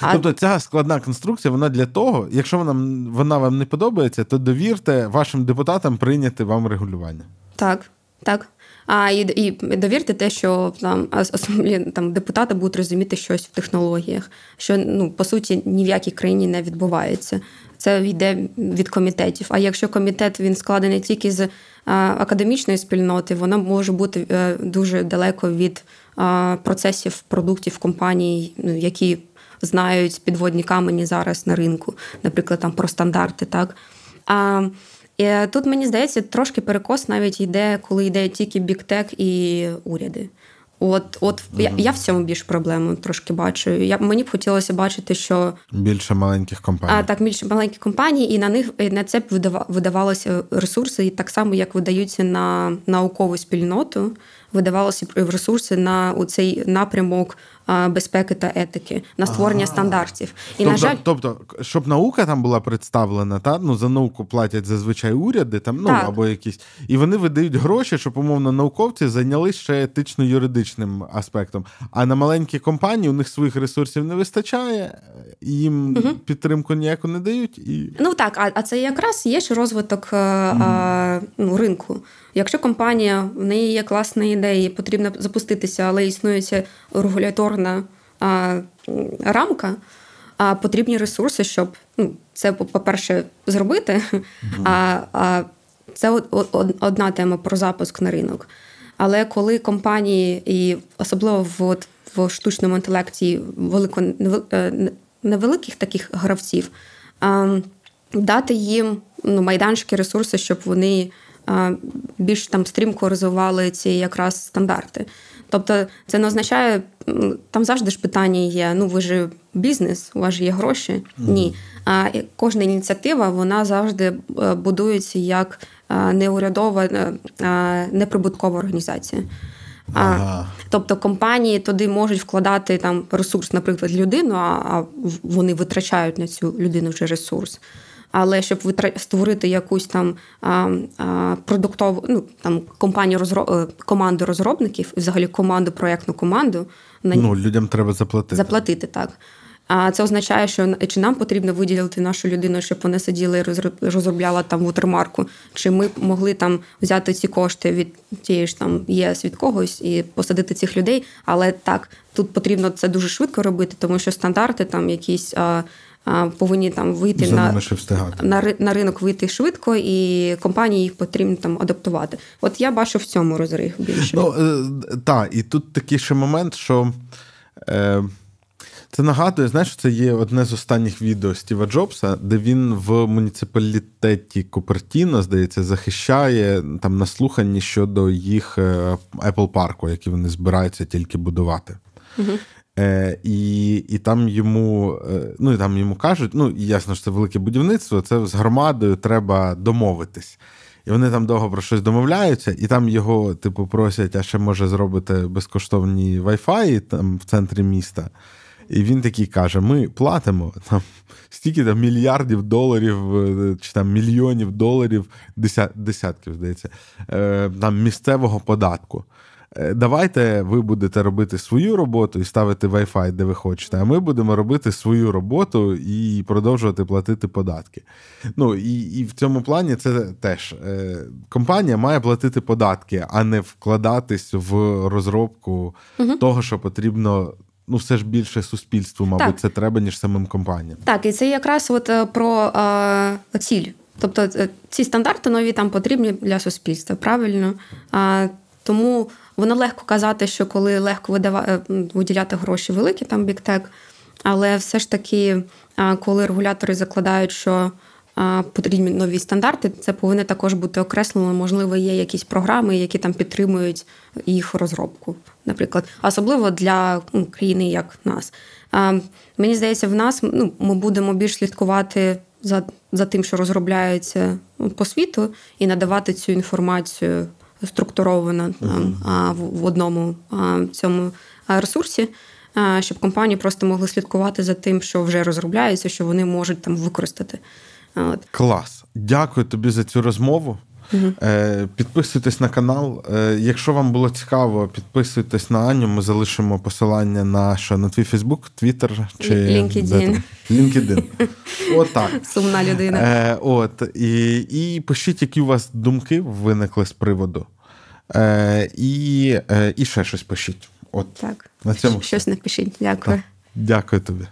А... Тобто ця складна конструкція, вона для того, якщо вона вона вам не подобається, то довірте вашим депутатам прийняти вам регулювання. Так, так. А і і довірте те, що там особливі там депутати будуть розуміти щось в технологіях, що ну по суті ні в якій країні не відбувається. Це йде від комітетів. А якщо комітет він складений тільки з а, академічної спільноти, воно може бути а, е, дуже далеко від процесів, продуктів компаній, ну, які знають підводні камені зараз на ринку, наприклад, там про стандарти. так. А і е, Тут мені здається, трошки перекос навіть йде, коли йде тільки біктек і уряди. От, от mm-hmm. я я в цьому більш проблему трошки бачу. Я мені б хотілося бачити, що більше маленьких компаній. А так більше маленьких компаній, і на них і на це б видавалося ресурси, і так само як видаються на наукову спільноту. Видавалося видавалися ресурси на цей напрямок безпеки та етики, на створення а стандартів. І тобто, на жаль, тобто, щоб наука там була представлена, та ну за науку платять зазвичай уряди, там ну так. або якісь, і вони видають гроші, щоб умовно науковці зайнялися ще етично-юридичним аспектом. А на маленькі компанії у них своїх ресурсів не вистачає, їм угу. підтримку ніяку не дають. І ну так, а а це якраз є ж розвиток е, а, ну, ринку. Якщо компанія в неї є класна ідея, потрібно запуститися, але існується регуляторна структурна а, рамка, а потрібні ресурси, щоб ну, це, по-перше, зробити. Mm-hmm. А, а Це одна тема про запуск на ринок. Але коли компанії, і особливо в от, в штучному інтелекті велико е, невеликих таких гравців, а, дати їм ну, майданчики, ресурси, щоб вони. Більш там стрімко розвивали ці якраз стандарти. Тобто, це не означає, там завжди ж питання є: ну ви ж бізнес, у вас ж є гроші. Mm-hmm. Ні. А кожна ініціатива вона завжди е, будується як е, неурядова, е, неприбуткова організація. Ага. Тобто компанії туди можуть вкладати там ресурс, наприклад, людину, а, а вони витрачають на цю людину вже ресурс але щоб створити якусь там продуктову ну там компанію розро... Е, команду розробників, взагалі команду, проєктну команду на ну, людям треба заплатити заплатити так. А це означає, що чи нам потрібно виділити нашу людину, щоб вона сиділа і розробляла там вутермарку, чи ми могли там взяти ці кошти від тієї ж там ЄС від когось і посадити цих людей. Але так тут потрібно це дуже швидко робити, тому що стандарти там якісь повинні там вийти на на, на ринок вийти швидко, і компанії їх потрібно там адаптувати. От я бачу в цьому розрив більше. Ну, е, Так, і тут такий ще момент, що. Е... Це нагадує, знаєш, це є одне з останніх відео Стіва Джобса, де він в муніципалітеті Купертіно, здається, захищає там на слуханні щодо їх е, Apple парку, який вони збираються тільки будувати. Угу. Е, І і там йому е, ну, і там йому кажуть, ну ясно, що це велике будівництво, це з громадою треба домовитись. І вони там довго про щось домовляються, і там його, типу, просять, а ще може зробити безкоштовні Wi-Fi там в центрі міста. І він такий каже: ми платимо там стільки там мільярдів доларів, е, чи там мільйонів доларів, десят, десятків, здається, е, там місцевого податку. Е, давайте ви будете робити свою роботу і ставити Wi-Fi, де ви хочете, а ми будемо робити свою роботу і продовжувати платити податки. Ну і і в цьому плані це теж е, компанія має платити податки, а не вкладатись в розробку угу. того, що потрібно. Ну, все ж більше суспільству, мабуть, так. це треба ніж самим компаніям. Так, і це якраз от е, про е, ціль. Тобто ці стандарти нові там потрібні для суспільства, правильно? А, Тому Воно легко казати, що коли легко видава... Е, виділяти гроші великі, там біктек, але все ж таки, коли регулятори закладають, що потрібні нові стандарти, це повинно також бути окреслено. Можливо, є якісь програми, які там підтримують їх розробку, наприклад, особливо для ну, країни, як нас. Мені здається, в нас ну, ми будемо більш слідкувати за, за тим, що розробляється ну, по світу, і надавати цю інформацію структурована там, в, одному цьому ресурсі. Щоб компанії просто могли слідкувати за тим, що вже розробляється, що вони можуть там використати. От. Клас. Дякую тобі за цю розмову. Угу. Підписуйтесь на канал. Е, якщо вам було цікаво, підписуйтесь на Аню. Ми залишимо посилання на що на твій Фейсбук, Твіттер чи LinkedIn. LinkedIn. От Сумна людина. Е, от. І, І пишіть, які у вас думки виникли з приводу. Е, І е, і ще щось пишіть. От Так. На цьому щось напишіть. Дякую. Так. Дякую тобі.